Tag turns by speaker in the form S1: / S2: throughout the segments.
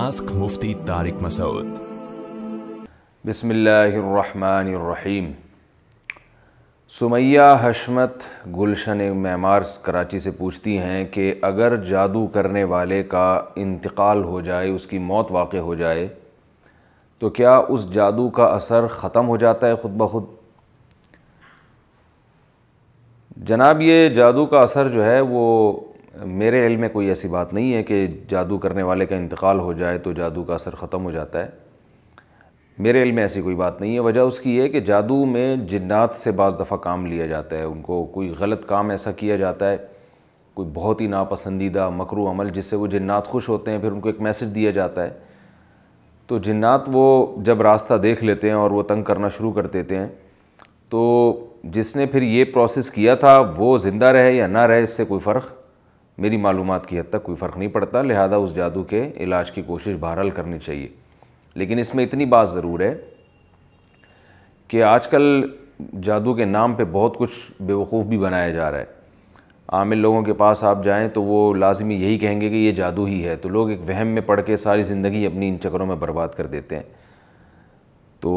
S1: ask مفتی مسعود بسم اللہ الرحمن الرحیم سمیہ حشمت گلشن معمارس کراچی سے پوچھتی ہیں کہ اگر جادو کرنے والے کا انتقال ہو جائے اس کی موت واقع ہو جائے تو کیا اس جادو کا اثر ختم ہو جاتا ہے خود بخود جناب یہ جادو کا اثر جو ہے وہ میرے علم میں کوئی ایسی بات نہیں ہے کہ جادو کرنے والے کا انتقال ہو جائے تو جادو کا اثر ختم ہو جاتا ہے میرے علم میں ایسی کوئی بات نہیں ہے وجہ اس کی یہ کہ جادو میں جنات سے بعض دفعہ کام لیا جاتا ہے ان کو کوئی غلط کام ایسا کیا جاتا ہے کوئی بہت ہی ناپسندیدہ مکرو عمل جس سے وہ جنات خوش ہوتے ہیں پھر ان کو ایک میسج دیا جاتا ہے تو جنات وہ جب راستہ دیکھ لیتے ہیں اور وہ تنگ کرنا شروع کر دیتے ہیں تو جس نے پھر یہ پروسیس کیا تھا وہ زندہ رہے یا نہ رہے اس سے کوئی فرق میری معلومات کی حد تک کوئی فرق نہیں پڑتا لہذا اس جادو کے علاج کی کوشش بہرحال کرنی چاہیے لیکن اس میں اتنی بات ضرور ہے کہ آج کل جادو کے نام پہ بہت کچھ بیوقوف بھی بنایا جا رہا ہے عامل لوگوں کے پاس آپ جائیں تو وہ لازمی یہی کہیں گے کہ یہ جادو ہی ہے تو لوگ ایک وہم میں پڑھ کے ساری زندگی اپنی ان چکروں میں برباد کر دیتے ہیں تو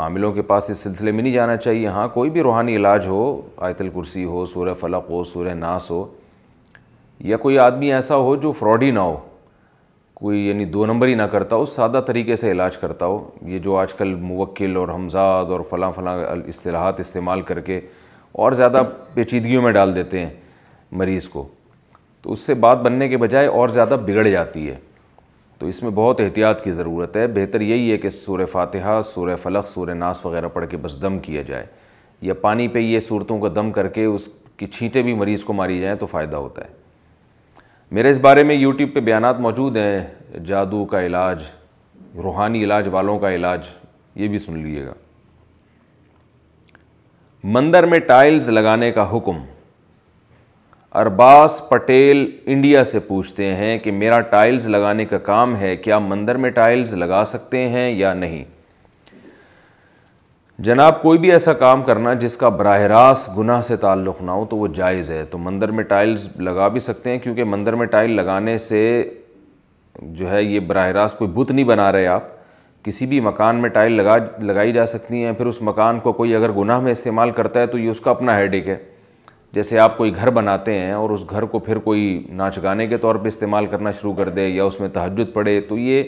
S1: عاملوں کے پاس اس سلسلے میں نہیں جانا چاہیے ہاں کوئی بھی روحانی علاج ہو آیت الکرسی ہو سورہ فلق ہو سورہ ناس ہو یا کوئی آدمی ایسا ہو جو فراڈی نہ ہو کوئی یعنی دو نمبر ہی نہ کرتا ہو سادہ طریقے سے علاج کرتا ہو یہ جو آج کل موکل اور حمزاد اور فلاں فلاں اصطلاحات استعمال کر کے اور زیادہ پیچیدگیوں میں ڈال دیتے ہیں مریض کو تو اس سے بات بننے کے بجائے اور زیادہ بگڑ جاتی ہے تو اس میں بہت احتیاط کی ضرورت ہے بہتر یہی ہے کہ سورہ فاتحہ سور فلق سور ناس وغیرہ پڑھ کے بس دم کیا جائے یا پانی پہ یہ صورتوں کا دم کر کے اس کی چھینٹیں بھی مریض کو ماری جائیں تو فائدہ ہوتا ہے میرے اس بارے میں یوٹیوب پہ بیانات موجود ہیں جادو کا علاج روحانی علاج والوں کا علاج یہ بھی سن لیجیے گا مندر میں ٹائلز لگانے کا حکم ارباس پٹیل انڈیا سے پوچھتے ہیں کہ میرا ٹائلز لگانے کا کام ہے کیا مندر میں ٹائلز لگا سکتے ہیں یا نہیں جناب کوئی بھی ایسا کام کرنا جس کا براہ راست گناہ سے تعلق نہ ہو تو وہ جائز ہے تو مندر میں ٹائلز لگا بھی سکتے ہیں کیونکہ مندر میں ٹائل لگانے سے جو ہے یہ براہ راست کوئی بت نہیں بنا رہے آپ کسی بھی مکان میں ٹائل لگا لگائی جا سکتی ہیں پھر اس مکان کو کوئی اگر گناہ میں استعمال کرتا ہے تو یہ اس کا اپنا ہیڈ ایک ہے جیسے آپ کوئی گھر بناتے ہیں اور اس گھر کو پھر کوئی ناچ گانے کے طور پہ استعمال کرنا شروع کر دے یا اس میں تہجد پڑے تو یہ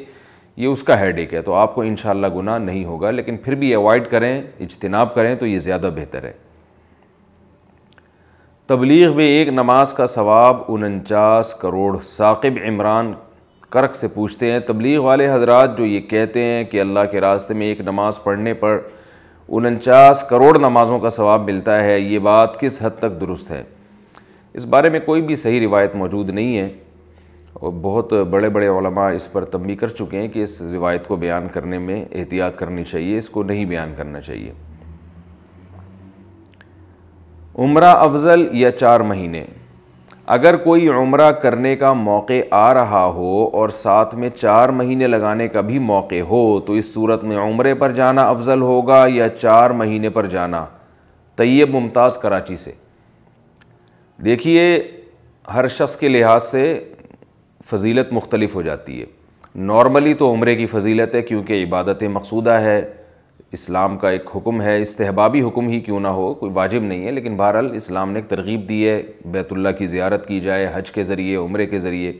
S1: یہ اس کا ہیڈ ایک ہے تو آپ کو انشاءاللہ گناہ نہیں ہوگا لیکن پھر بھی اوائڈ کریں اجتناب کریں تو یہ زیادہ بہتر ہے تبلیغ میں ایک نماز کا ثواب انچاس کروڑ ثاقب عمران کرک سے پوچھتے ہیں تبلیغ والے حضرات جو یہ کہتے ہیں کہ اللہ کے راستے میں ایک نماز پڑھنے پر انچاس کروڑ نمازوں کا ثواب ملتا ہے یہ بات کس حد تک درست ہے اس بارے میں کوئی بھی صحیح روایت موجود نہیں ہے بہت بڑے بڑے علماء اس پر تبھی کر چکے ہیں کہ اس روایت کو بیان کرنے میں احتیاط کرنی چاہیے اس کو نہیں بیان کرنا چاہیے عمرہ افضل یا چار مہینے اگر کوئی عمرہ کرنے کا موقع آ رہا ہو اور ساتھ میں چار مہینے لگانے کا بھی موقع ہو تو اس صورت میں عمرے پر جانا افضل ہوگا یا چار مہینے پر جانا طیب ممتاز کراچی سے دیکھیے ہر شخص کے لحاظ سے فضیلت مختلف ہو جاتی ہے نارملی تو عمرے کی فضیلت ہے کیونکہ عبادت مقصودہ ہے اسلام کا ایک حکم ہے استحبابی حکم ہی کیوں نہ ہو کوئی واجب نہیں ہے لیکن بہرحال اسلام نے ایک ترغیب دی ہے بیت اللہ کی زیارت کی جائے حج کے ذریعے عمرے کے ذریعے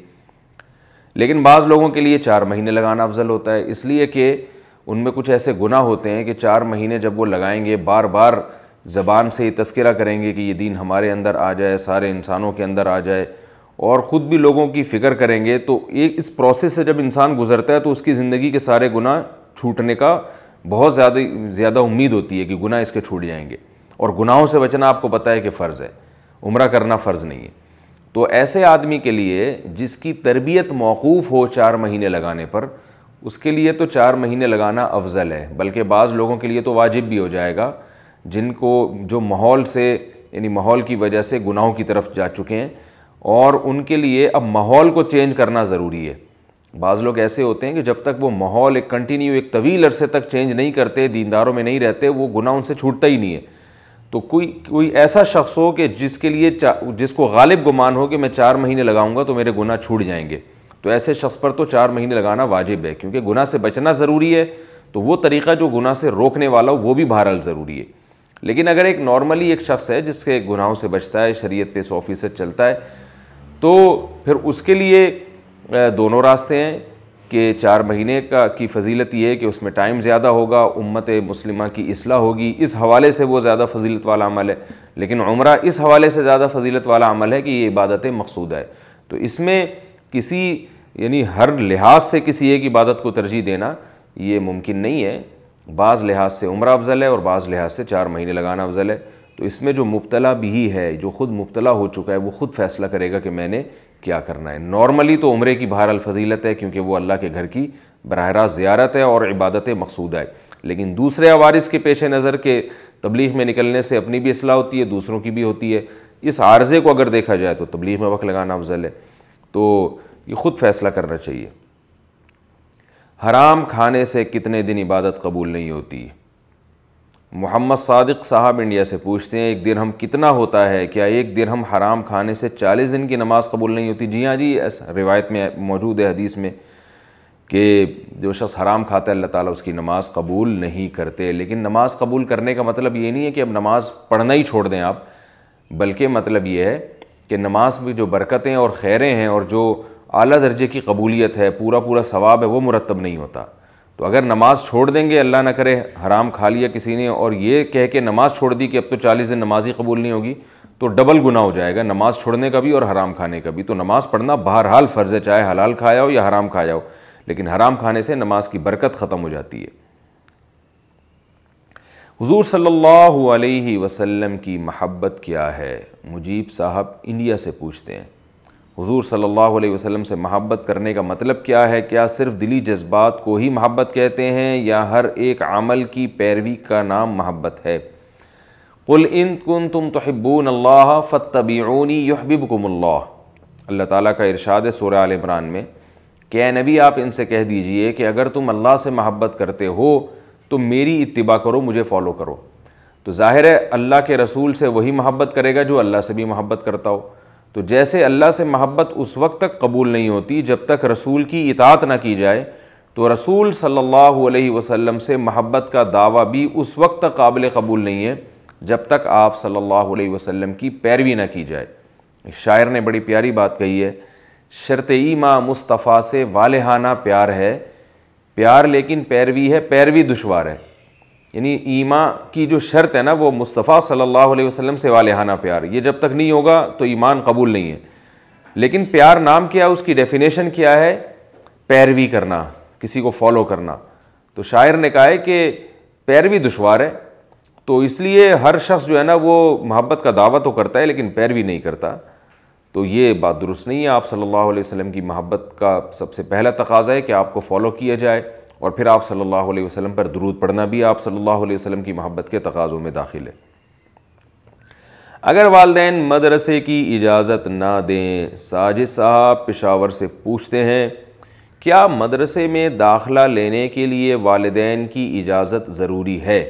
S1: لیکن بعض لوگوں کے لیے چار مہینے لگانا افضل ہوتا ہے اس لیے کہ ان میں کچھ ایسے گناہ ہوتے ہیں کہ چار مہینے جب وہ لگائیں گے بار بار زبان سے یہ تذکرہ کریں گے کہ یہ دین ہمارے اندر آ جائے سارے انسانوں کے اندر آ جائے اور خود بھی لوگوں کی فکر کریں گے تو ایک اس پروسیس سے جب انسان گزرتا ہے تو اس کی زندگی کے سارے گناہ چھوٹنے کا بہت زیادہ زیادہ امید ہوتی ہے کہ گناہ اس کے چھوٹ جائیں گے اور گناہوں سے بچنا آپ کو پتہ ہے کہ فرض ہے عمرہ کرنا فرض نہیں ہے تو ایسے آدمی کے لیے جس کی تربیت موقوف ہو چار مہینے لگانے پر اس کے لیے تو چار مہینے لگانا افضل ہے بلکہ بعض لوگوں کے لیے تو واجب بھی ہو جائے گا جن کو جو ماحول سے یعنی ماحول کی وجہ سے گناہوں کی طرف جا چکے ہیں اور ان کے لیے اب ماحول کو چینج کرنا ضروری ہے بعض لوگ ایسے ہوتے ہیں کہ جب تک وہ ماحول ایک کنٹینیو ایک طویل عرصے تک چینج نہیں کرتے دینداروں میں نہیں رہتے وہ گناہ ان سے چھوٹتا ہی نہیں ہے تو کوئی کوئی ایسا شخص ہو کہ جس کے لیے چا جس کو غالب گمان ہو کہ میں چار مہینے لگاؤں گا تو میرے گناہ چھوٹ جائیں گے تو ایسے شخص پر تو چار مہینے لگانا واجب ہے کیونکہ گناہ سے بچنا ضروری ہے تو وہ طریقہ جو گناہ سے روکنے والا ہو وہ بھی بہرحال ضروری ہے لیکن اگر ایک نارملی ایک شخص ہے جس کے گناہوں سے بچتا ہے شریعت پہ فیصد چلتا ہے تو پھر اس کے لیے دونوں راستے ہیں کہ چار مہینے کا کی فضیلت یہ ہے کہ اس میں ٹائم زیادہ ہوگا امت مسلمہ کی اصلاح ہوگی اس حوالے سے وہ زیادہ فضیلت والا عمل ہے لیکن عمرہ اس حوالے سے زیادہ فضیلت والا عمل ہے کہ یہ عبادت مقصود ہے تو اس میں کسی یعنی ہر لحاظ سے کسی ایک عبادت کو ترجیح دینا یہ ممکن نہیں ہے بعض لحاظ سے عمرہ افضل ہے اور بعض لحاظ سے چار مہینے لگانا افضل ہے تو اس میں جو مبتلا بھی ہے جو خود مبتلا ہو چکا ہے وہ خود فیصلہ کرے گا کہ میں نے کیا کرنا ہے نارملی تو عمرے کی بہر الفضیلت ہے کیونکہ وہ اللہ کے گھر کی براہ راست زیارت ہے اور عبادت مقصود ہے لیکن دوسرے عوارض کے پیش نظر کے تبلیغ میں نکلنے سے اپنی بھی اصلاح ہوتی ہے دوسروں کی بھی ہوتی ہے اس عارضے کو اگر دیکھا جائے تو تبلیغ میں وقت لگانا افضل ہے تو یہ خود فیصلہ کرنا چاہیے حرام کھانے سے کتنے دن عبادت قبول نہیں ہوتی ہے محمد صادق صاحب انڈیا سے پوچھتے ہیں ایک درہم کتنا ہوتا ہے کیا ایک درہم حرام کھانے سے چالیس دن کی نماز قبول نہیں ہوتی جی ہاں جی ایسا روایت میں موجود ہے حدیث میں کہ جو شخص حرام کھاتا ہے اللہ تعالیٰ اس کی نماز قبول نہیں کرتے لیکن نماز قبول کرنے کا مطلب یہ نہیں ہے کہ اب نماز پڑھنا ہی چھوڑ دیں آپ بلکہ مطلب یہ ہے کہ نماز میں جو برکتیں اور خیریں ہیں اور جو اعلیٰ درجے کی قبولیت ہے پورا پورا ثواب ہے وہ مرتب نہیں ہوتا تو اگر نماز چھوڑ دیں گے اللہ نہ کرے حرام کھا لیا کسی نے اور یہ کہہ کے نماز چھوڑ دی کہ اب تو چالیس دن نمازی قبول نہیں ہوگی تو ڈبل گناہ ہو جائے گا نماز چھوڑنے کا بھی اور حرام کھانے کا بھی تو نماز پڑھنا بہرحال فرض ہے چاہے حلال کھایا ہو یا حرام کھایا ہو لیکن حرام کھانے سے نماز کی برکت ختم ہو جاتی ہے حضور صلی اللہ علیہ وسلم کی محبت کیا ہے مجیب صاحب انڈیا سے پوچھتے ہیں حضور صلی اللہ علیہ وسلم سے محبت کرنے کا مطلب کیا ہے کیا صرف دلی جذبات کو ہی محبت کہتے ہیں یا ہر ایک عمل کی پیروی کا نام محبت ہے قل ان کن تم تحبون اللہ فتبیعونیب یحببکم اللہ اللہ تعالیٰ کا ارشاد ہے عال عمران میں کہ اے نبی آپ ان سے کہہ دیجئے کہ اگر تم اللہ سے محبت کرتے ہو تو میری اتباع کرو مجھے فالو کرو تو ظاہر ہے اللہ کے رسول سے وہی محبت کرے گا جو اللہ سے بھی محبت کرتا ہو تو جیسے اللہ سے محبت اس وقت تک قبول نہیں ہوتی جب تک رسول کی اطاعت نہ کی جائے تو رسول صلی اللہ علیہ وسلم سے محبت کا دعویٰ بھی اس وقت تک قابل قبول نہیں ہے جب تک آپ صلی اللہ علیہ وسلم کی پیروی نہ کی جائے شاعر نے بڑی پیاری بات کہی ہے شرط ایما مصطفیٰ سے والہانہ پیار ہے پیار لیکن پیروی ہے پیروی دشوار ہے یعنی ایما کی جو شرط ہے نا وہ مصطفیٰ صلی اللہ علیہ وسلم سے والہانہ پیار یہ جب تک نہیں ہوگا تو ایمان قبول نہیں ہے لیکن پیار نام کیا ہے اس کی ڈیفینیشن کیا ہے پیروی کرنا کسی کو فالو کرنا تو شاعر نے کہا ہے کہ پیروی دشوار ہے تو اس لیے ہر شخص جو ہے نا وہ محبت کا دعویٰ تو کرتا ہے لیکن پیروی نہیں کرتا تو یہ بات درست نہیں ہے آپ صلی اللہ علیہ وسلم کی محبت کا سب سے پہلا تقاضا ہے کہ آپ کو فالو کیا جائے اور پھر آپ صلی اللہ علیہ وسلم پر درود پڑھنا بھی آپ صلی اللہ علیہ وسلم کی محبت کے تقاضوں میں داخل ہے اگر والدین مدرسے کی اجازت نہ دیں ساجد صاحب پشاور سے پوچھتے ہیں کیا مدرسے میں داخلہ لینے کے لیے والدین کی اجازت ضروری ہے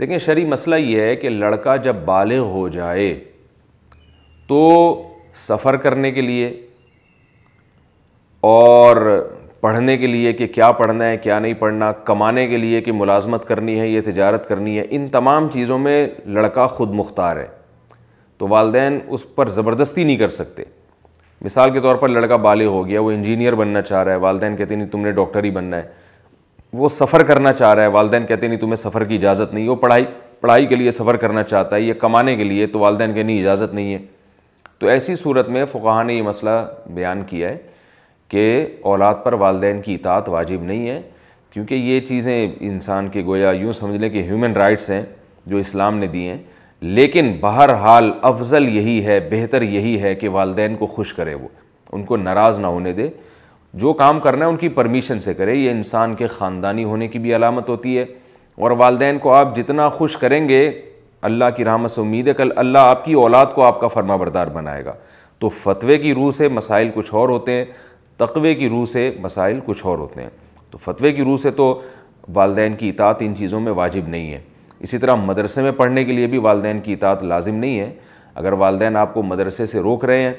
S1: دیکھیں شرعی مسئلہ یہ ہے کہ لڑکا جب بالغ ہو جائے تو سفر کرنے کے لیے اور پڑھنے کے لیے کہ کیا پڑھنا ہے کیا نہیں پڑھنا کمانے کے لیے کہ ملازمت کرنی ہے یہ تجارت کرنی ہے ان تمام چیزوں میں لڑکا خود مختار ہے تو والدین اس پر زبردستی نہیں کر سکتے مثال کے طور پر لڑکا بالغ ہو گیا وہ انجینئر بننا چاہ رہا ہے والدین کہتے نہیں تم نے ڈاکٹر ہی بننا ہے وہ سفر کرنا چاہ رہا ہے والدین کہتے نہیں تمہیں سفر کی اجازت نہیں وہ پڑھائی پڑھائی کے لیے سفر کرنا چاہتا ہے یا کمانے کے لیے تو والدین کہ نہیں اجازت نہیں ہے تو ایسی صورت میں فقہ نے یہ مسئلہ بیان کیا ہے کہ اولاد پر والدین کی اطاعت واجب نہیں ہے کیونکہ یہ چیزیں انسان کے گویا یوں سمجھ لیں کہ ہیومن رائٹس ہیں جو اسلام نے دی ہیں لیکن بہرحال افضل یہی ہے بہتر یہی ہے کہ والدین کو خوش کرے وہ ان کو ناراض نہ ہونے دے جو کام کرنا ہے ان کی پرمیشن سے کرے یہ انسان کے خاندانی ہونے کی بھی علامت ہوتی ہے اور والدین کو آپ جتنا خوش کریں گے اللہ کی رحمت سے امید ہے کل اللہ آپ کی اولاد کو آپ کا فرما بردار بنائے گا تو فتوے کی روح سے مسائل کچھ اور ہوتے ہیں تقوی کی روح سے مسائل کچھ اور ہوتے ہیں تو فتوی کی روح سے تو والدین کی اطاعت ان چیزوں میں واجب نہیں ہے اسی طرح مدرسے میں پڑھنے کے لیے بھی والدین کی اطاعت لازم نہیں ہے اگر والدین آپ کو مدرسے سے روک رہے ہیں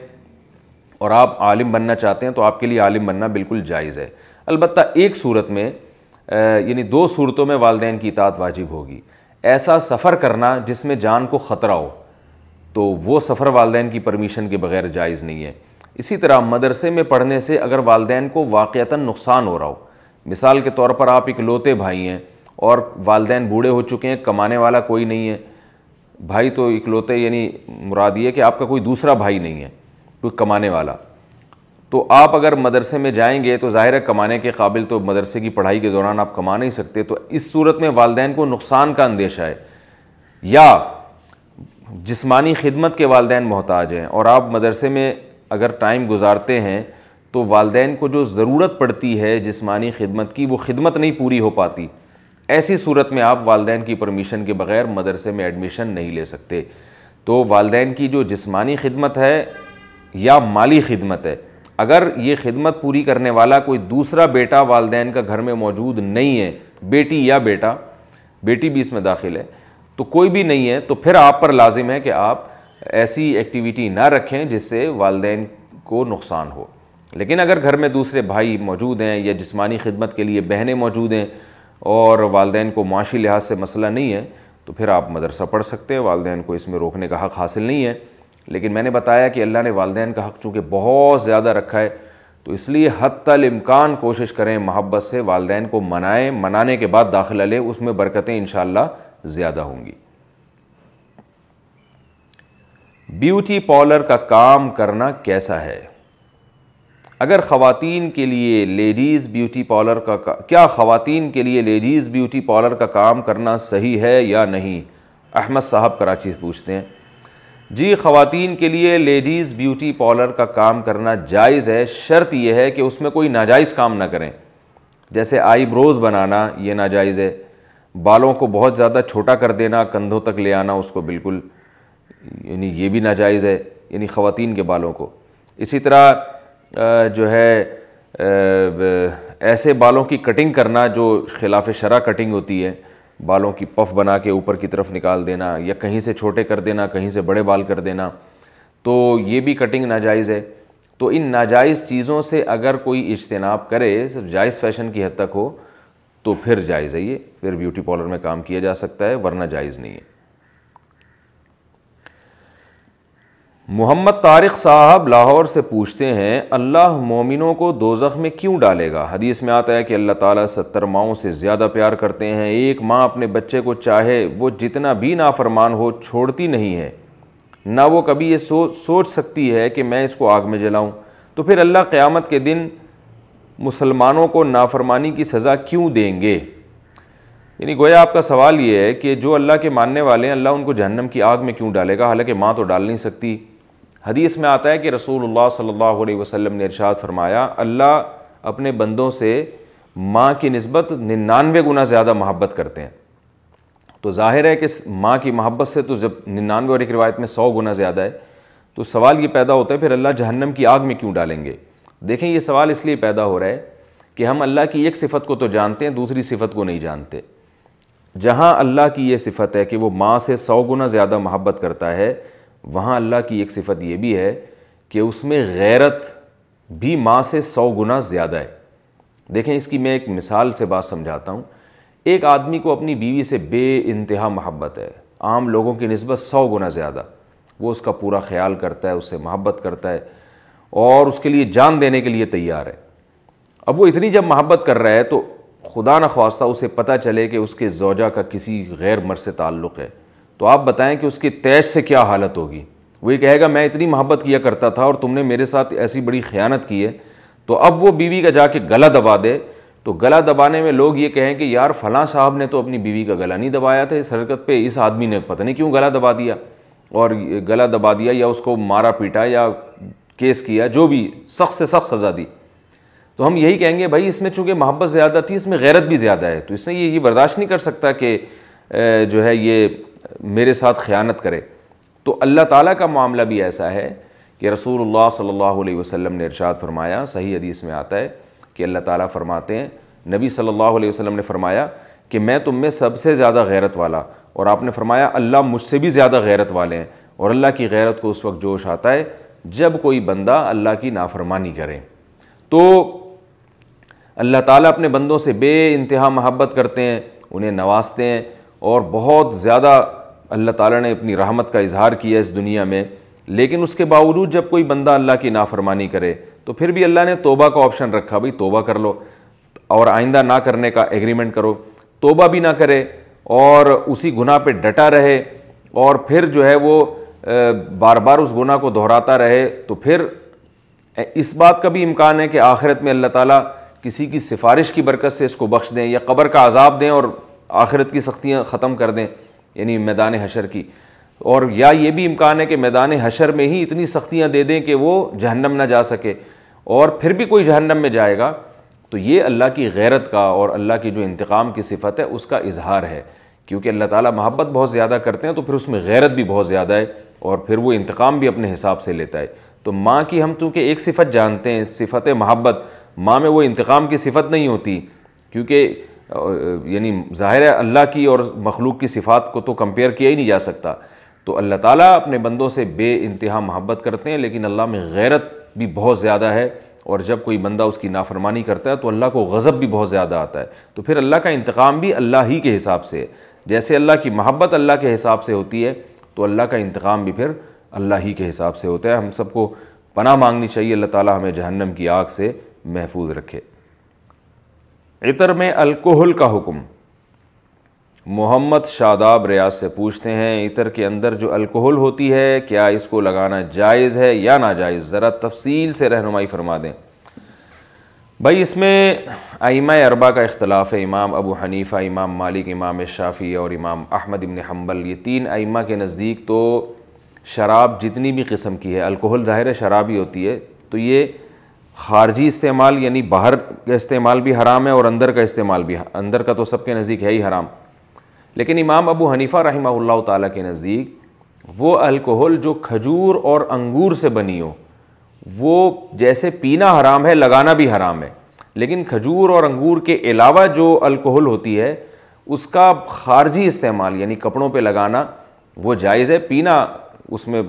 S1: اور آپ عالم بننا چاہتے ہیں تو آپ کے لیے عالم بننا بالکل جائز ہے البتہ ایک صورت میں یعنی دو صورتوں میں والدین کی اطاعت واجب ہوگی ایسا سفر کرنا جس میں جان کو خطرہ ہو تو وہ سفر والدین کی پرمیشن کے بغیر جائز نہیں ہے اسی طرح مدرسے میں پڑھنے سے اگر والدین کو واقعتاً نقصان ہو رہا ہو مثال کے طور پر آپ اکلوتے بھائی ہیں اور والدین بوڑھے ہو چکے ہیں کمانے والا کوئی نہیں ہے بھائی تو اکلوتے یعنی مراد یہ کہ آپ کا کوئی دوسرا بھائی نہیں ہے کوئی کمانے والا تو آپ اگر مدرسے میں جائیں گے تو ظاہر ہے کمانے کے قابل تو مدرسے کی پڑھائی کے دوران آپ کما نہیں سکتے تو اس صورت میں والدین کو نقصان کا اندیشہ ہے یا جسمانی خدمت کے والدین محتاج ہیں اور آپ مدرسے میں اگر ٹائم گزارتے ہیں تو والدین کو جو ضرورت پڑتی ہے جسمانی خدمت کی وہ خدمت نہیں پوری ہو پاتی ایسی صورت میں آپ والدین کی پرمیشن کے بغیر مدرسے میں ایڈمیشن نہیں لے سکتے تو والدین کی جو جسمانی خدمت ہے یا مالی خدمت ہے اگر یہ خدمت پوری کرنے والا کوئی دوسرا بیٹا والدین کا گھر میں موجود نہیں ہے بیٹی یا بیٹا بیٹی بھی اس میں داخل ہے تو کوئی بھی نہیں ہے تو پھر آپ پر لازم ہے کہ آپ ایسی ایکٹیویٹی نہ رکھیں جس سے والدین کو نقصان ہو لیکن اگر گھر میں دوسرے بھائی موجود ہیں یا جسمانی خدمت کے لیے بہنیں موجود ہیں اور والدین کو معاشی لحاظ سے مسئلہ نہیں ہے تو پھر آپ مدرسہ پڑھ سکتے ہیں والدین کو اس میں روکنے کا حق حاصل نہیں ہے لیکن میں نے بتایا کہ اللہ نے والدین کا حق چونکہ بہت زیادہ رکھا ہے تو اس لیے حد الامکان امکان کوشش کریں محبت سے والدین کو منائیں منانے کے بعد داخلہ لیں اس میں برکتیں انشاءاللہ زیادہ ہوں گی بیوٹی پارلر کا کام کرنا کیسا ہے اگر خواتین کے لیے لیڈیز بیوٹی پارلر کا کیا خواتین کے لیے لیڈیز بیوٹی پارلر کا کام کرنا صحیح ہے یا نہیں احمد صاحب کراچی سے پوچھتے ہیں جی خواتین کے لیے لیڈیز بیوٹی پارلر کا کام کرنا جائز ہے شرط یہ ہے کہ اس میں کوئی ناجائز کام نہ کریں جیسے آئی بروز بنانا یہ ناجائز ہے بالوں کو بہت زیادہ چھوٹا کر دینا کندھوں تک لے آنا اس کو بالکل یعنی یہ بھی ناجائز ہے یعنی خواتین کے بالوں کو اسی طرح جو ہے ایسے بالوں کی کٹنگ کرنا جو خلاف شرع کٹنگ ہوتی ہے بالوں کی پف بنا کے اوپر کی طرف نکال دینا یا کہیں سے چھوٹے کر دینا کہیں سے بڑے بال کر دینا تو یہ بھی کٹنگ ناجائز ہے تو ان ناجائز چیزوں سے اگر کوئی اجتناب کرے صرف جائز فیشن کی حد تک ہو تو پھر جائز ہے یہ پھر بیوٹی پارلر میں کام کیا جا سکتا ہے ورنہ جائز نہیں ہے محمد طارق صاحب لاہور سے پوچھتے ہیں اللہ مومنوں کو دو میں کیوں ڈالے گا حدیث میں آتا ہے کہ اللہ تعالیٰ ستر ماؤں سے زیادہ پیار کرتے ہیں ایک ماں اپنے بچے کو چاہے وہ جتنا بھی نافرمان ہو چھوڑتی نہیں ہے نہ وہ کبھی یہ سوچ سوچ سکتی ہے کہ میں اس کو آگ میں جلاؤں تو پھر اللہ قیامت کے دن مسلمانوں کو نافرمانی کی سزا کیوں دیں گے یعنی گویا آپ کا سوال یہ ہے کہ جو اللہ کے ماننے والے ہیں اللہ ان کو جہنم کی آگ میں کیوں ڈالے گا حالانکہ ماں تو ڈال نہیں سکتی حدیث میں آتا ہے کہ رسول اللہ صلی اللہ علیہ وسلم نے ارشاد فرمایا اللہ اپنے بندوں سے ماں کی نسبت ننانوے گنا زیادہ محبت کرتے ہیں تو ظاہر ہے کہ ماں کی محبت سے تو جب ننانوے اور ایک روایت میں سو گنا زیادہ ہے تو سوال یہ پیدا ہوتا ہے پھر اللہ جہنم کی آگ میں کیوں ڈالیں گے دیکھیں یہ سوال اس لیے پیدا ہو رہا ہے کہ ہم اللہ کی ایک صفت کو تو جانتے ہیں دوسری صفت کو نہیں جانتے جہاں اللہ کی یہ صفت ہے کہ وہ ماں سے سو گنا زیادہ محبت کرتا ہے وہاں اللہ کی ایک صفت یہ بھی ہے کہ اس میں غیرت بھی ماں سے سو گنا زیادہ ہے دیکھیں اس کی میں ایک مثال سے بات سمجھاتا ہوں ایک آدمی کو اپنی بیوی سے بے انتہا محبت ہے عام لوگوں کی نسبت سو گنا زیادہ وہ اس کا پورا خیال کرتا ہے اس سے محبت کرتا ہے اور اس کے لیے جان دینے کے لیے تیار ہے اب وہ اتنی جب محبت کر رہا ہے تو خدا نخواستہ اسے پتہ چلے کہ اس کے زوجہ کا کسی غیر مر سے تعلق ہے تو آپ بتائیں کہ اس کی تیش سے کیا حالت ہوگی وہی کہے گا میں اتنی محبت کیا کرتا تھا اور تم نے میرے ساتھ ایسی بڑی خیانت کی ہے تو اب وہ بیوی کا جا کے گلا دبا دے تو گلا دبانے میں لوگ یہ کہیں کہ یار فلاں صاحب نے تو اپنی بیوی کا گلا نہیں دبایا تھا اس حرکت پہ اس آدمی نے پتہ نہیں کیوں گلا دبا دیا اور گلا دبا دیا یا اس کو مارا پیٹا یا کیس کیا جو بھی سخت سے سخت سزا دی تو ہم یہی کہیں گے بھائی اس میں چونکہ محبت زیادہ تھی اس میں غیرت بھی زیادہ ہے تو اس نے یہ برداشت نہیں کر سکتا کہ جو ہے یہ میرے ساتھ خیانت کرے تو اللہ تعالیٰ کا معاملہ بھی ایسا ہے کہ رسول اللہ صلی اللہ علیہ وسلم نے ارشاد فرمایا صحیح حدیث میں آتا ہے کہ اللہ تعالیٰ فرماتے ہیں نبی صلی اللہ علیہ وسلم نے فرمایا کہ میں تم میں سب سے زیادہ غیرت والا اور آپ نے فرمایا اللہ مجھ سے بھی زیادہ غیرت والے ہیں اور اللہ کی غیرت کو اس وقت جوش آتا ہے جب کوئی بندہ اللہ کی نافرمانی کرے تو اللہ تعالیٰ اپنے بندوں سے بے انتہا محبت کرتے ہیں انہیں نوازتے ہیں اور بہت زیادہ اللہ تعالیٰ نے اپنی رحمت کا اظہار کیا اس دنیا میں لیکن اس کے باوجود جب کوئی بندہ اللہ کی نافرمانی کرے تو پھر بھی اللہ نے توبہ کا آپشن رکھا بھائی توبہ کر لو اور آئندہ نہ کرنے کا ایگریمنٹ کرو توبہ بھی نہ کرے اور اسی گناہ پہ ڈٹا رہے اور پھر جو ہے وہ بار بار اس گناہ کو دہراتا رہے تو پھر اس بات کا بھی امکان ہے کہ آخرت میں اللہ تعالیٰ کسی کی سفارش کی برکت سے اس کو بخش دیں یا قبر کا عذاب دیں اور آخرت کی سختیاں ختم کر دیں یعنی میدان حشر کی اور یا یہ بھی امکان ہے کہ میدان حشر میں ہی اتنی سختیاں دے دیں کہ وہ جہنم نہ جا سکے اور پھر بھی کوئی جہنم میں جائے گا تو یہ اللہ کی غیرت کا اور اللہ کی جو انتقام کی صفت ہے اس کا اظہار ہے کیونکہ اللہ تعالیٰ محبت بہت زیادہ کرتے ہیں تو پھر اس میں غیرت بھی بہت زیادہ ہے اور پھر وہ انتقام بھی اپنے حساب سے لیتا ہے تو ماں کی ہم چونکہ ایک صفت جانتے ہیں صفت محبت ماں میں وہ انتقام کی صفت نہیں ہوتی کیونکہ یعنی ظاہر ہے اللہ کی اور مخلوق کی صفات کو تو کمپیئر کیا ہی نہیں جا سکتا تو اللہ تعالیٰ اپنے بندوں سے بے انتہا محبت کرتے ہیں لیکن اللہ میں غیرت بھی بہت زیادہ ہے اور جب کوئی بندہ اس کی نافرمانی کرتا ہے تو اللہ کو غضب بھی بہت زیادہ آتا ہے تو پھر اللہ کا انتقام بھی اللہ ہی کے حساب سے ہے جیسے اللہ کی محبت اللہ کے حساب سے ہوتی ہے تو اللہ کا انتقام بھی پھر اللہ ہی کے حساب سے ہوتا ہے ہم سب کو پناہ مانگنی چاہیے اللہ تعالیٰ ہمیں جہنم کی آگ سے محفوظ رکھے عطر میں الکحل کا حکم محمد شاداب ریاض سے پوچھتے ہیں عطر کے اندر جو الکحل ہوتی ہے کیا اس کو لگانا جائز ہے یا ناجائز ذرا تفصیل سے رہنمائی فرما دیں بھائی اس میں ائمہ اربا کا اختلاف ہے امام ابو حنیفہ امام مالک امام شافی اور امام احمد ابن حنبل یہ تین ائمہ کے نزدیک تو شراب جتنی بھی قسم کی ہے الکحل ظاہر شراب ہی ہوتی ہے تو یہ خارجی استعمال یعنی باہر کا استعمال بھی حرام ہے اور اندر کا استعمال بھی اندر کا تو سب کے نزدیک ہے ہی حرام لیکن امام ابو حنیفہ رحمہ اللہ تعالیٰ کے نزدیک وہ الکحل جو کھجور اور انگور سے بنی ہو وہ جیسے پینا حرام ہے لگانا بھی حرام ہے لیکن کھجور اور انگور کے علاوہ جو الکحل ہوتی ہے اس کا خارجی استعمال یعنی کپڑوں پہ لگانا وہ جائز ہے پینا اس میں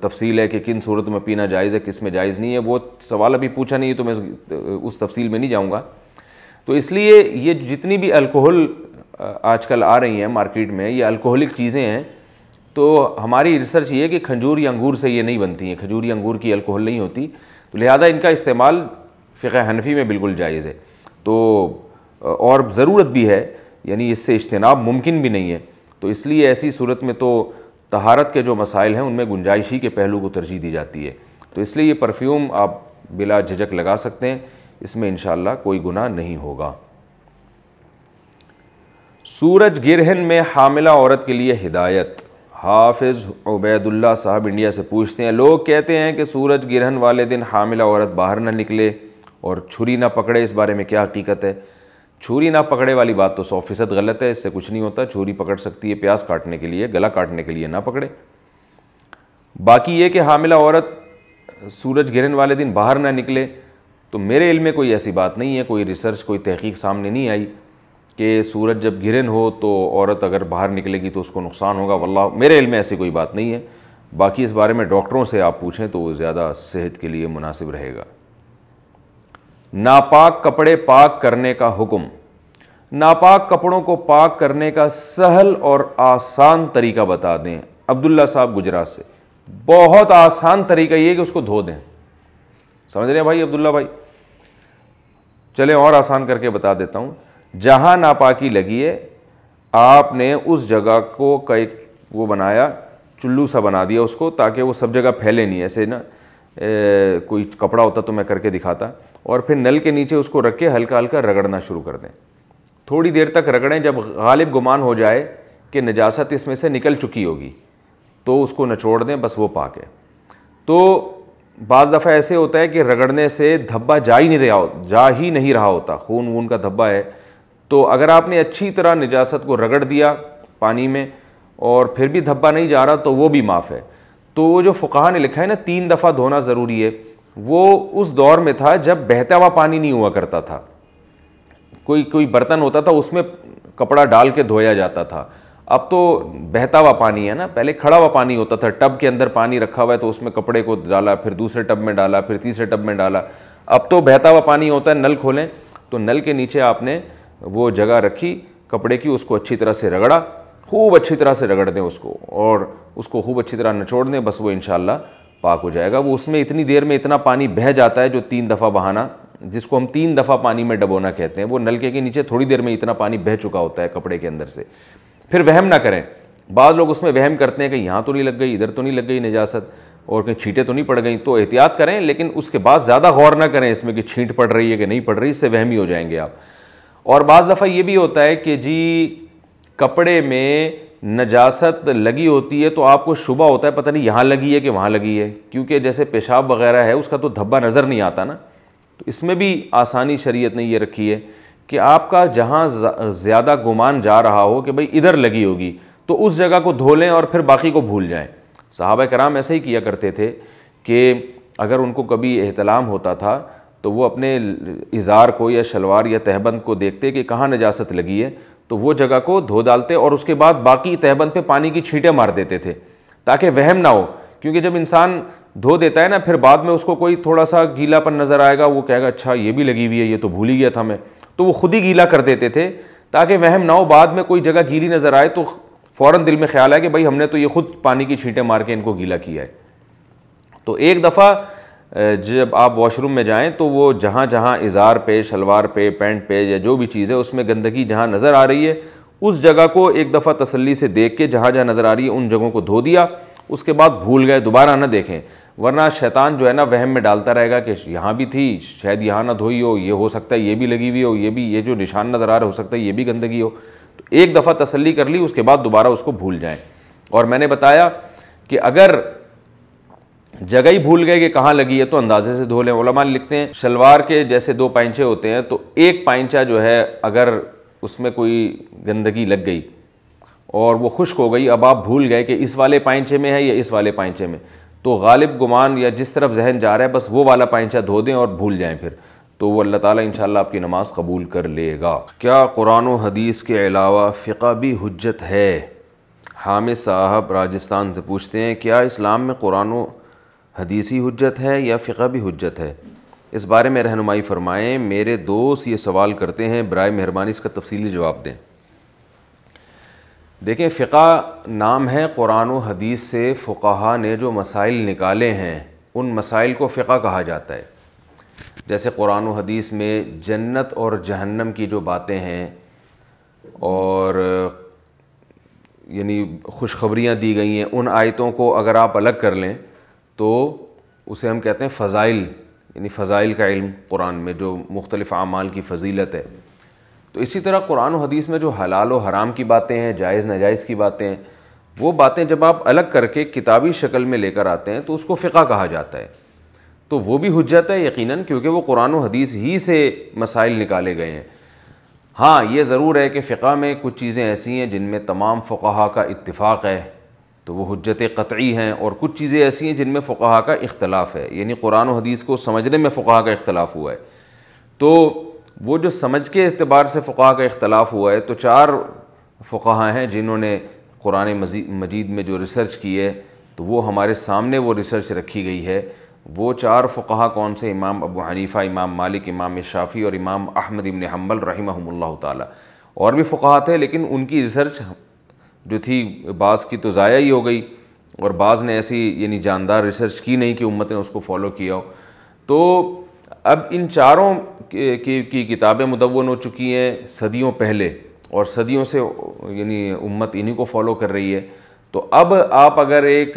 S1: تفصیل ہے کہ کن صورت میں پینا جائز ہے کس میں جائز نہیں ہے وہ سوال ابھی پوچھا نہیں ہے تو میں اس تفصیل میں نہیں جاؤں گا تو اس لیے یہ جتنی بھی الکحل آج کل آ رہی ہیں مارکیٹ میں یہ الکحلک چیزیں ہیں تو ہماری ریسرچ یہ ہے کہ کھجور یا انگور سے یہ نہیں بنتی ہیں کھنجور یا انگور کی الکوہل نہیں ہوتی تو لہٰذا ان کا استعمال فقہ حنفی میں بالکل جائز ہے تو اور ضرورت بھی ہے یعنی اس سے اجتناب ممکن بھی نہیں ہے تو اس لیے ایسی صورت میں تو تہارت کے جو مسائل ہیں ان میں گنجائشی کے پہلو کو ترجیح دی جاتی ہے تو اس لیے یہ پرفیوم آپ بلا جھجک لگا سکتے ہیں اس میں انشاءاللہ کوئی گناہ نہیں ہوگا سورج گرہن میں حاملہ عورت کے لیے ہدایت حافظ عبید اللہ صاحب انڈیا سے پوچھتے ہیں لوگ کہتے ہیں کہ سورج گرہن والے دن حاملہ عورت باہر نہ نکلے اور چھری نہ پکڑے اس بارے میں کیا حقیقت ہے چھری نہ پکڑے والی بات تو سو فیصد غلط ہے اس سے کچھ نہیں ہوتا چھری پکڑ سکتی ہے پیاز کاٹنے کے لیے گلا کاٹنے کے لیے نہ پکڑے باقی یہ کہ حاملہ عورت سورج گرن والے دن باہر نہ نکلے تو میرے علم میں کوئی ایسی بات نہیں ہے کوئی ریسرچ کوئی تحقیق سامنے نہیں آئی کہ سورج جب گرن ہو تو عورت اگر باہر نکلے گی تو اس کو نقصان ہوگا واللہ میرے علم میں ایسی کوئی بات نہیں ہے باقی اس بارے میں ڈاکٹروں سے آپ پوچھیں تو وہ زیادہ صحت کے لیے مناسب رہے گا ناپاک کپڑے پاک کرنے کا حکم ناپاک کپڑوں کو پاک کرنے کا سہل اور آسان طریقہ بتا دیں عبداللہ صاحب گجرات سے بہت آسان طریقہ یہ کہ اس کو دھو دیں سمجھ رہے ہیں بھائی عبداللہ بھائی چلیں اور آسان کر کے بتا دیتا ہوں جہاں ناپاکی لگی ہے آپ نے اس جگہ کو کا ایک وہ بنایا چلو سا بنا دیا اس کو تاکہ وہ سب جگہ پھیلے نہیں ایسے نا کوئی کپڑا ہوتا تو میں کر کے دکھاتا اور پھر نل کے نیچے اس کو رکھ کے ہلکا ہلکا رگڑنا شروع کر دیں تھوڑی دیر تک رگڑیں جب غالب گمان ہو جائے کہ نجاست اس میں سے نکل چکی ہوگی تو اس کو نچوڑ دیں بس وہ پاک ہے تو بعض دفعہ ایسے ہوتا ہے کہ رگڑنے سے دھبا جا ہی نہیں رہا جا ہی نہیں رہا ہوتا خون وون کا دھبا ہے تو اگر آپ نے اچھی طرح نجاست کو رگڑ دیا پانی میں اور پھر بھی دھبا نہیں جا رہا تو وہ بھی معاف ہے تو وہ جو فقہ نے لکھا ہے نا تین دفعہ دھونا ضروری ہے وہ اس دور میں تھا جب بہتا ہوا پانی نہیں ہوا کرتا تھا کوئی کوئی برتن ہوتا تھا اس میں کپڑا ڈال کے دھویا جاتا تھا اب تو بہتا ہوا پانی ہے نا پہلے کھڑا ہوا پانی ہوتا تھا ٹب کے اندر پانی رکھا ہوا ہے تو اس میں کپڑے کو ڈالا پھر دوسرے ٹب میں ڈالا پھر تیسرے ٹب میں ڈالا اب تو بہتا ہوا پانی ہوتا ہے نل کھولیں تو نل کے نیچے آپ نے وہ جگہ رکھی کپڑے کی اس کو اچھی طرح سے رگڑا خوب اچھی طرح سے رگڑ دیں اس کو اور اس کو خوب اچھی طرح نچوڑ دیں بس وہ انشاءاللہ پاک ہو جائے گا وہ اس میں اتنی دیر میں اتنا پانی بہہ جاتا ہے جو تین دفعہ بہانا جس کو ہم تین دفعہ پانی میں ڈبونا کہتے ہیں وہ نل کے نیچے تھوڑی دیر میں اتنا پانی بہہ چکا ہوتا ہے کپڑے کے اندر سے پھر وہم نہ کریں بعض لوگ اس میں وہم کرتے ہیں کہ یہاں تو نہیں لگ گئی ادھر تو نہیں لگ گئی نجاست اور کہیں چھینٹیں تو نہیں پڑ گئیں تو احتیاط کریں لیکن اس کے بعد زیادہ غور نہ کریں اس میں کہ چھینٹ پڑ رہی ہے کہ نہیں پڑ رہی اس سے وہم ہی ہو جائیں گے آپ اور بعض دفعہ یہ بھی ہوتا ہے کہ جی کپڑے میں نجاست لگی ہوتی ہے تو آپ کو شبہ ہوتا ہے پتہ نہیں یہاں لگی ہے کہ وہاں لگی ہے کیونکہ جیسے پیشاب وغیرہ ہے اس کا تو دھبا نظر نہیں آتا نا تو اس میں بھی آسانی شریعت نے یہ رکھی ہے کہ آپ کا جہاں زیادہ گمان جا رہا ہو کہ بھئی ادھر لگی ہوگی تو اس جگہ کو دھو لیں اور پھر باقی کو بھول جائیں صحابہ کرام ایسا ہی کیا کرتے تھے کہ اگر ان کو کبھی احتلام ہوتا تھا تو وہ اپنے اظہار کو یا شلوار یا تہبند کو دیکھتے کہ کہاں نجاست لگی ہے تو وہ جگہ کو دھو ڈالتے اور اس کے بعد باقی تہبند پہ پانی کی چھینٹیں مار دیتے تھے تاکہ وہم نہ ہو کیونکہ جب انسان دھو دیتا ہے نا پھر بعد میں اس کو کوئی تھوڑا سا گیلا پن نظر آئے گا وہ کہے گا اچھا یہ بھی لگی ہوئی ہے یہ تو بھول ہی گیا تھا میں تو وہ خود ہی گیلا کر دیتے تھے تاکہ وہم نہ ہو بعد میں کوئی جگہ گیلی نظر آئے تو فوراً دل میں خیال آئے کہ بھائی ہم نے تو یہ خود پانی کی چھینٹیں مار کے ان کو گیلا کیا ہے تو ایک دفعہ جب آپ واش روم میں جائیں تو وہ جہاں جہاں اظہار پہ شلوار پہ پینٹ پہ یا جو بھی چیز ہے اس میں گندگی جہاں نظر آ رہی ہے اس جگہ کو ایک دفعہ تسلی سے دیکھ کے جہاں جہاں نظر آ رہی ہے ان جگہوں کو دھو دیا اس کے بعد بھول گئے دوبارہ نہ دیکھیں ورنہ شیطان جو ہے نا وہم میں ڈالتا رہے گا کہ یہاں بھی تھی شاید یہاں نہ دھوئی ہو یہ ہو سکتا ہے یہ بھی لگی ہوئی ہو یہ بھی یہ جو نشان نظر آ رہا ہو سکتا ہے یہ بھی گندگی ہو تو ایک دفعہ تسلی کر لی اس کے بعد دوبارہ اس کو بھول جائیں اور میں نے بتایا کہ اگر جگہ ہی بھول گئے کہ کہاں لگی ہے تو اندازے سے دھو لیں علماء لکھتے ہیں شلوار کے جیسے دو پائنچے ہوتے ہیں تو ایک پائنچہ جو ہے اگر اس میں کوئی گندگی لگ گئی اور وہ خشک ہو گئی اب آپ بھول گئے کہ اس والے پائنچے میں ہے یا اس والے پائنچے میں تو غالب گمان یا جس طرف ذہن جا رہا ہے بس وہ والا پائنچہ دھو دیں اور بھول جائیں پھر تو وہ اللہ تعالیٰ انشاءاللہ آپ کی نماز قبول کر لے گا کیا قرآن و حدیث کے علاوہ فقہ بھی حجت ہے حامد صاحب راجستان سے پوچھتے ہیں کیا اسلام میں قرآن و حدیثی حجت ہے یا فقہ بھی حجت ہے اس بارے میں رہنمائی فرمائیں میرے دوست یہ سوال کرتے ہیں برائے مہربانی اس کا تفصیلی جواب دیں دیکھیں فقہ نام ہے قرآن و حدیث سے فقہ نے جو مسائل نکالے ہیں ان مسائل کو فقہ کہا جاتا ہے جیسے قرآن و حدیث میں جنت اور جہنم کی جو باتیں ہیں اور یعنی خوشخبریاں دی گئی ہیں ان آیتوں کو اگر آپ الگ کر لیں تو اسے ہم کہتے ہیں فضائل یعنی فضائل کا علم قرآن میں جو مختلف اعمال کی فضیلت ہے تو اسی طرح قرآن و حدیث میں جو حلال و حرام کی باتیں ہیں جائز ناجائز کی باتیں ہیں وہ باتیں جب آپ الگ کر کے کتابی شکل میں لے کر آتے ہیں تو اس کو فقہ کہا جاتا ہے تو وہ بھی حجت ہے یقیناً کیونکہ وہ قرآن و حدیث ہی سے مسائل نکالے گئے ہیں ہاں یہ ضرور ہے کہ فقہ میں کچھ چیزیں ایسی ہیں جن میں تمام فقہا کا اتفاق ہے تو وہ حجت قطعی ہیں اور کچھ چیزیں ایسی ہیں جن میں فقہا کا اختلاف ہے یعنی قرآن و حدیث کو سمجھنے میں فقہا کا اختلاف ہوا ہے تو وہ جو سمجھ کے اعتبار سے فقہا کا اختلاف ہوا ہے تو چار فقہا ہیں جنہوں نے قرآن مجید میں جو ریسرچ کی ہے تو وہ ہمارے سامنے وہ ریسرچ رکھی گئی ہے وہ چار فقہا کون سے امام ابو حنیفہ امام مالک امام شافی اور امام احمد ابن حنبل رحمہ اللہ تعالیٰ اور بھی فقہات ہیں لیکن ان کی ریسرچ جو تھی بعض کی تو ضائع ہی ہو گئی اور بعض نے ایسی یعنی جاندار ریسرچ کی نہیں کہ امت نے اس کو فالو کیا ہو تو اب ان چاروں کی کی کتابیں مدون ہو چکی ہیں صدیوں پہلے اور صدیوں سے یعنی امت انہی کو فالو کر رہی ہے تو اب آپ اگر ایک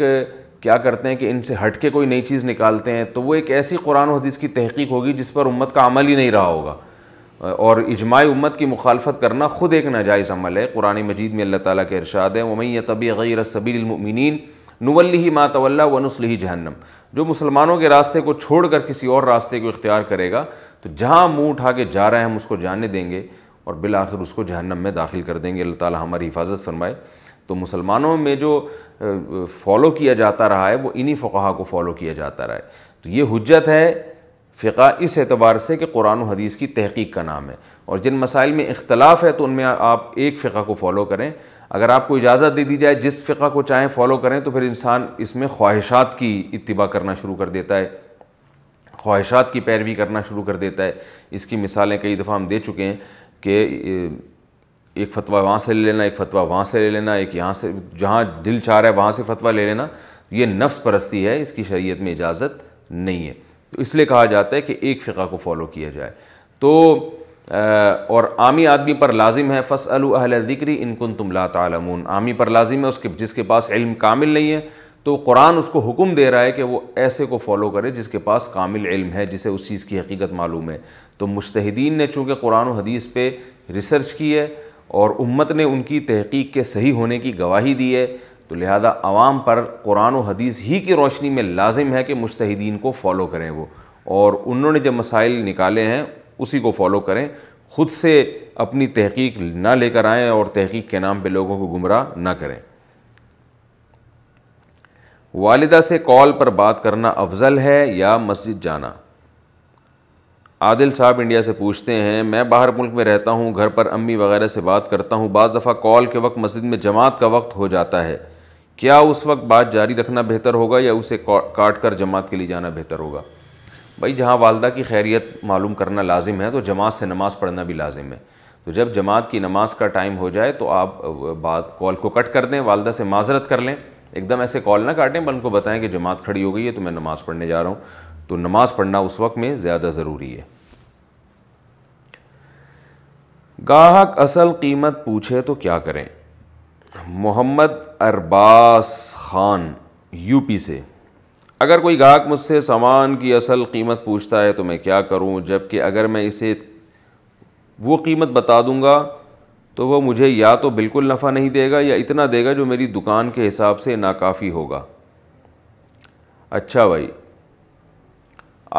S1: کیا کرتے ہیں کہ ان سے ہٹ کے کوئی نئی چیز نکالتے ہیں تو وہ ایک ایسی قرآن و حدیث کی تحقیق ہوگی جس پر امت کا عمل ہی نہیں رہا ہوگا اور اجماع امت کی مخالفت کرنا خود ایک ناجائز عمل ہے قرآن مجید میں اللہ تعالیٰ کے ارشاد ہے ومین طبی غیر صبی المنین نول ماتّہ ونسلی جہنم جو مسلمانوں کے راستے کو چھوڑ کر کسی اور راستے کو اختیار کرے گا تو جہاں منہ اٹھا کے جا رہے ہیں ہم اس کو جانے دیں گے اور بالآخر اس کو جہنم میں داخل کر دیں گے اللہ تعالیٰ ہماری حفاظت فرمائے تو مسلمانوں میں جو فالو کیا جاتا رہا ہے وہ انہیں فقہا کو فالو کیا جاتا رہا ہے تو یہ حجت ہے فقہ اس اعتبار سے کہ قرآن و حدیث کی تحقیق کا نام ہے اور جن مسائل میں اختلاف ہے تو ان میں آپ ایک فقہ کو فالو کریں اگر آپ کو اجازت دے دی جائے جس فقہ کو چاہیں فالو کریں تو پھر انسان اس میں خواہشات کی اتباع کرنا شروع کر دیتا ہے خواہشات کی پیروی کرنا شروع کر دیتا ہے اس کی مثالیں کئی دفعہ ہم دے چکے ہیں کہ ایک فتویٰ وہاں سے لے لینا ایک فتویٰ وہاں سے لے لینا ایک یہاں سے جہاں دل چاہ رہا ہے وہاں سے فتویٰ لے لینا یہ نفس پرستی ہے اس کی شریعت میں اجازت نہیں ہے تو اس لیے کہا جاتا ہے کہ ایک فقہ کو فالو کیا جائے تو اور عامی آدمی پر لازم ہے فص الحل ذکری ان کن تم لا تعلمون عامی پر لازم ہے اس کے جس کے پاس علم کامل نہیں ہے تو قرآن اس کو حکم دے رہا ہے کہ وہ ایسے کو فالو کرے جس کے پاس کامل علم ہے جسے اس چیز کی حقیقت معلوم ہے تو مشتحدین نے چونکہ قرآن و حدیث پہ ریسرچ کی ہے اور امت نے ان کی تحقیق کے صحیح ہونے کی گواہی دی ہے تو لہذا عوام پر قرآن و حدیث ہی کی روشنی میں لازم ہے کہ مشتحدین کو فالو کریں وہ اور انہوں نے جب مسائل نکالے ہیں اسی کو فالو کریں خود سے اپنی تحقیق نہ لے کر آئیں اور تحقیق کے نام پہ لوگوں کو گمراہ نہ کریں والدہ سے کال پر بات کرنا افضل ہے یا مسجد جانا عادل صاحب انڈیا سے پوچھتے ہیں میں باہر ملک میں رہتا ہوں گھر پر امی وغیرہ سے بات کرتا ہوں بعض دفعہ کال کے وقت مسجد میں جماعت کا وقت ہو جاتا ہے کیا اس وقت بات جاری رکھنا بہتر ہوگا یا اسے کاٹ کر جماعت کے لیے جانا بہتر ہوگا بھائی جہاں والدہ کی خیریت معلوم کرنا لازم ہے تو جماعت سے نماز پڑھنا بھی لازم ہے تو جب جماعت کی نماز کا ٹائم ہو جائے تو آپ بات کال کو کٹ کر دیں والدہ سے معذرت کر لیں ایک دم ایسے کال نہ کاٹیں بل کو بتائیں کہ جماعت کھڑی ہو گئی ہے تو میں نماز پڑھنے جا رہا ہوں تو نماز پڑھنا اس وقت میں زیادہ ضروری ہے گاہک اصل قیمت پوچھے تو کیا کریں محمد ارباس خان یو پی سے اگر کوئی گاہک مجھ سے سامان کی اصل قیمت پوچھتا ہے تو میں کیا کروں جب کہ اگر میں اسے وہ قیمت بتا دوں گا تو وہ مجھے یا تو بالکل نفع نہیں دے گا یا اتنا دے گا جو میری دکان کے حساب سے ناکافی ہوگا اچھا بھائی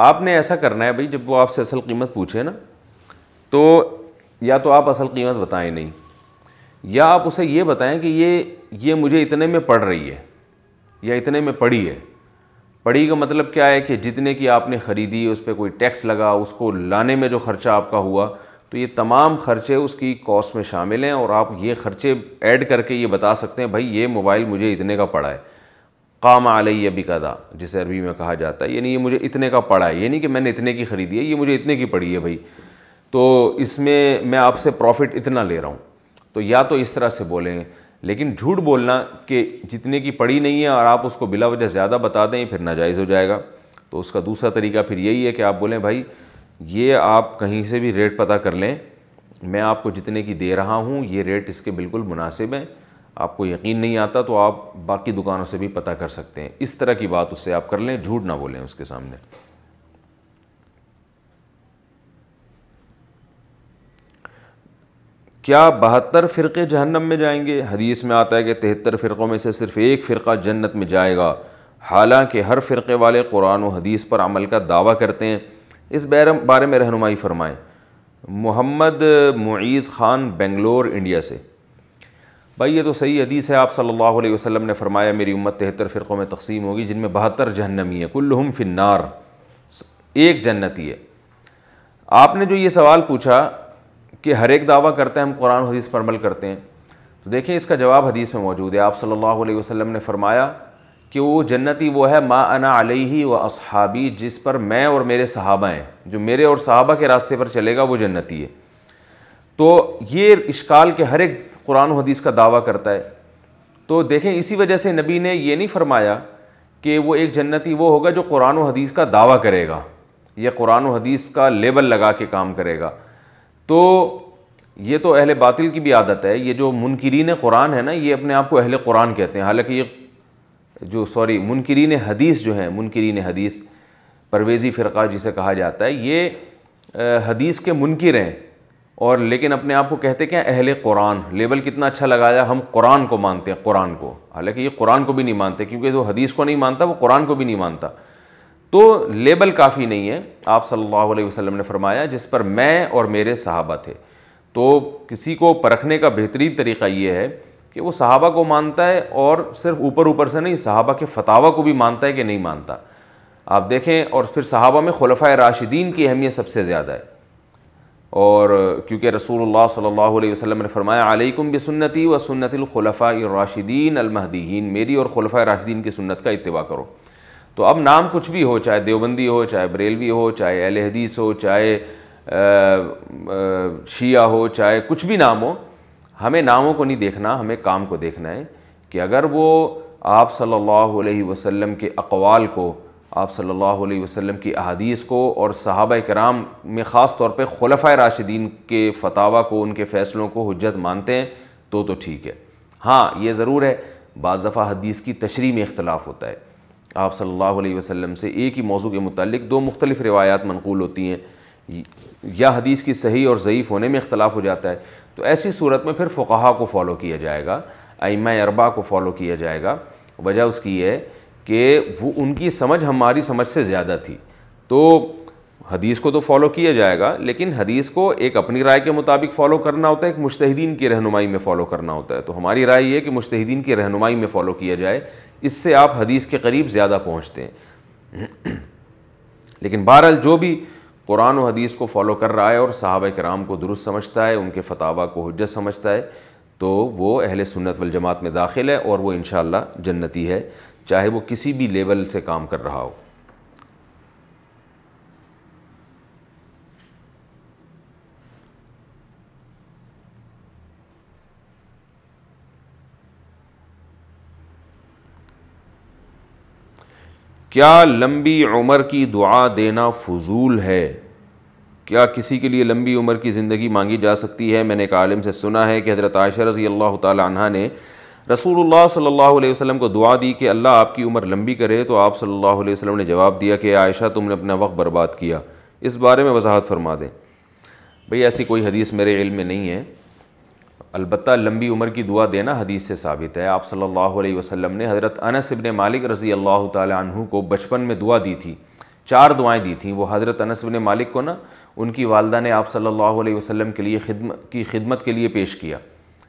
S1: آپ نے ایسا کرنا ہے بھائی جب وہ آپ سے اصل قیمت پوچھے نا تو یا تو آپ اصل قیمت بتائیں نہیں یا آپ اسے یہ بتائیں کہ یہ یہ مجھے اتنے میں پڑ رہی ہے یا اتنے میں پڑی ہے پڑھی کا مطلب کیا ہے کہ جتنے کی آپ نے خریدی اس پہ کوئی ٹیکس لگا اس کو لانے میں جو خرچہ آپ کا ہوا تو یہ تمام خرچے اس کی کاسٹ میں شامل ہیں اور آپ یہ خرچے ایڈ کر کے یہ بتا سکتے ہیں بھائی یہ موبائل مجھے اتنے کا پڑا ہے کام علیہ یہ ابھی کدا جسے عربی میں کہا جاتا ہے یعنی یہ مجھے اتنے کا پڑا ہے یہ یعنی نہیں کہ میں نے اتنے کی خریدی ہے یہ مجھے اتنے کی پڑی ہے بھائی تو اس میں میں آپ سے پروفٹ اتنا لے رہا ہوں تو یا تو اس طرح سے بولیں لیکن جھوٹ بولنا کہ جتنے کی پڑی نہیں ہے اور آپ اس کو بلا وجہ زیادہ بتا دیں پھر ناجائز ہو جائے گا تو اس کا دوسرا طریقہ پھر یہی ہے کہ آپ بولیں بھائی یہ آپ کہیں سے بھی ریٹ پتہ کر لیں میں آپ کو جتنے کی دے رہا ہوں یہ ریٹ اس کے بالکل مناسب ہیں آپ کو یقین نہیں آتا تو آپ باقی دکانوں سے بھی پتہ کر سکتے ہیں اس طرح کی بات اس سے آپ کر لیں جھوٹ نہ بولیں اس کے سامنے کیا بہتر فرقے جہنم میں جائیں گے حدیث میں آتا ہے کہ تہتر فرقوں میں سے صرف ایک فرقہ جنت میں جائے گا حالانکہ ہر فرقے والے قرآن و حدیث پر عمل کا دعویٰ کرتے ہیں اس بارے میں رہنمائی فرمائیں محمد معیز خان بنگلور انڈیا سے بھائی یہ تو صحیح حدیث ہے آپ صلی اللہ علیہ وسلم نے فرمایا میری امت تہتر فرقوں میں تقسیم ہوگی جن میں بہتر جہنمی ہے کلہم فنار ایک جنتی ہے آپ نے جو یہ سوال پوچھا کہ ہر ایک دعویٰ کرتا ہے ہم قرآن حدیث پر عمل کرتے ہیں تو دیکھیں اس کا جواب حدیث میں موجود ہے آپ صلی اللہ علیہ وسلم نے فرمایا کہ وہ جنتی وہ ہے ما انا علیہ و اصحابی جس پر میں اور میرے صحابہ ہیں جو میرے اور صحابہ کے راستے پر چلے گا وہ جنتی ہے تو یہ اشکال کہ ہر ایک قرآن و حدیث کا دعویٰ کرتا ہے تو دیکھیں اسی وجہ سے نبی نے یہ نہیں فرمایا کہ وہ ایک جنتی وہ ہوگا جو قرآن و حدیث کا دعویٰ کرے گا یا قرآن و حدیث کا لیبل لگا کے کام کرے گا تو یہ تو اہل باطل کی بھی عادت ہے یہ جو منکرین قرآن ہے نا یہ اپنے آپ کو اہل قرآن کہتے ہیں حالانکہ یہ جو سوری منکرین حدیث جو ہیں منکرین حدیث پرویزی فرقہ جسے کہا جاتا ہے یہ حدیث کے منکر ہیں اور لیکن اپنے آپ کو کہتے کہ اہل قرآن لیبل کتنا اچھا لگایا ہم قرآن کو مانتے ہیں قرآن کو حالانکہ یہ قرآن کو بھی نہیں مانتے کیونکہ جو حدیث کو نہیں مانتا وہ قرآن کو بھی نہیں مانتا تو لیبل کافی نہیں ہے آپ صلی اللہ علیہ وسلم نے فرمایا جس پر میں اور میرے صحابہ تھے تو کسی کو پرکھنے کا بہترین طریقہ یہ ہے کہ وہ صحابہ کو مانتا ہے اور صرف اوپر اوپر سے نہیں صحابہ کے فتح کو بھی مانتا ہے کہ نہیں مانتا آپ دیکھیں اور پھر صحابہ میں خلفۂ راشدین کی اہمیت سب سے زیادہ ہے اور کیونکہ رسول اللہ صلی اللہ علیہ وسلم نے فرمایا علیکم بسنتی بھی سنتی و سنت الخلف راشدین المحدین میری اور خلفۂ راشدین کی سنت کا اتباع کرو تو اب نام کچھ بھی ہو چاہے دیوبندی ہو چاہے بریلوی ہو چاہے اہل حدیث ہو چاہے شیعہ ہو چاہے کچھ بھی نام ہو ہمیں ناموں کو نہیں دیکھنا ہمیں کام کو دیکھنا ہے کہ اگر وہ آپ صلی اللہ علیہ وسلم کے اقوال کو آپ صلی اللہ علیہ وسلم کی احادیث کو اور صحابہ کرام میں خاص طور پہ خلفۂ راشدین کے فتعہ کو ان کے فیصلوں کو حجت مانتے ہیں تو تو ٹھیک ہے ہاں یہ ضرور ہے بعض دفعہ حدیث کی تشریح میں اختلاف ہوتا ہے آپ صلی اللہ علیہ وسلم سے ایک ہی موضوع کے متعلق دو مختلف روایات منقول ہوتی ہیں یا حدیث کی صحیح اور ضعیف ہونے میں اختلاف ہو جاتا ہے تو ایسی صورت میں پھر فقہا کو فالو کیا جائے گا ائمہ اربا کو فالو کیا جائے گا وجہ اس کی ہے کہ وہ ان کی سمجھ ہماری سمجھ سے زیادہ تھی تو حدیث کو تو فالو کیا جائے گا لیکن حدیث کو ایک اپنی رائے کے مطابق فالو کرنا ہوتا ہے ایک مشتحدین کی رہنمائی میں فالو کرنا ہوتا ہے تو ہماری رائے یہ ہے کہ مشتحدین کی رہنمائی میں فالو کیا جائے اس سے آپ حدیث کے قریب زیادہ پہنچتے ہیں لیکن بہرحال جو بھی قرآن و حدیث کو فالو کر رہا ہے اور صحابہ کرام کو درست سمجھتا ہے ان کے فتاوہ کو حجت سمجھتا ہے تو وہ اہل سنت والجماعت میں داخل ہے اور وہ انشاءاللہ جنتی ہے چاہے وہ کسی بھی لیول سے کام کر رہا ہو کیا لمبی عمر کی دعا دینا فضول ہے کیا کسی کے لیے لمبی عمر کی زندگی مانگی جا سکتی ہے میں نے ایک عالم سے سنا ہے کہ حضرت عائشہ رضی اللہ تعالی عنہ نے رسول اللہ صلی اللہ علیہ وسلم کو دعا دی کہ اللہ آپ کی عمر لمبی کرے تو آپ صلی اللہ علیہ وسلم نے جواب دیا کہ عائشہ تم نے اپنا وقت برباد کیا اس بارے میں وضاحت فرما دیں بھئی ایسی کوئی حدیث میرے علم میں نہیں ہے البتہ لمبی عمر کی دعا دینا حدیث سے ثابت ہے آپ صلی اللہ علیہ وسلم نے حضرت انس ابن مالک رضی اللہ تعالی عنہ کو بچپن میں دعا دی تھی چار دعائیں دی تھیں وہ حضرت انس ابن مالک کو نا ان کی والدہ نے آپ صلی اللہ علیہ وسلم کے لیے خدمت کی خدمت کے لیے پیش کیا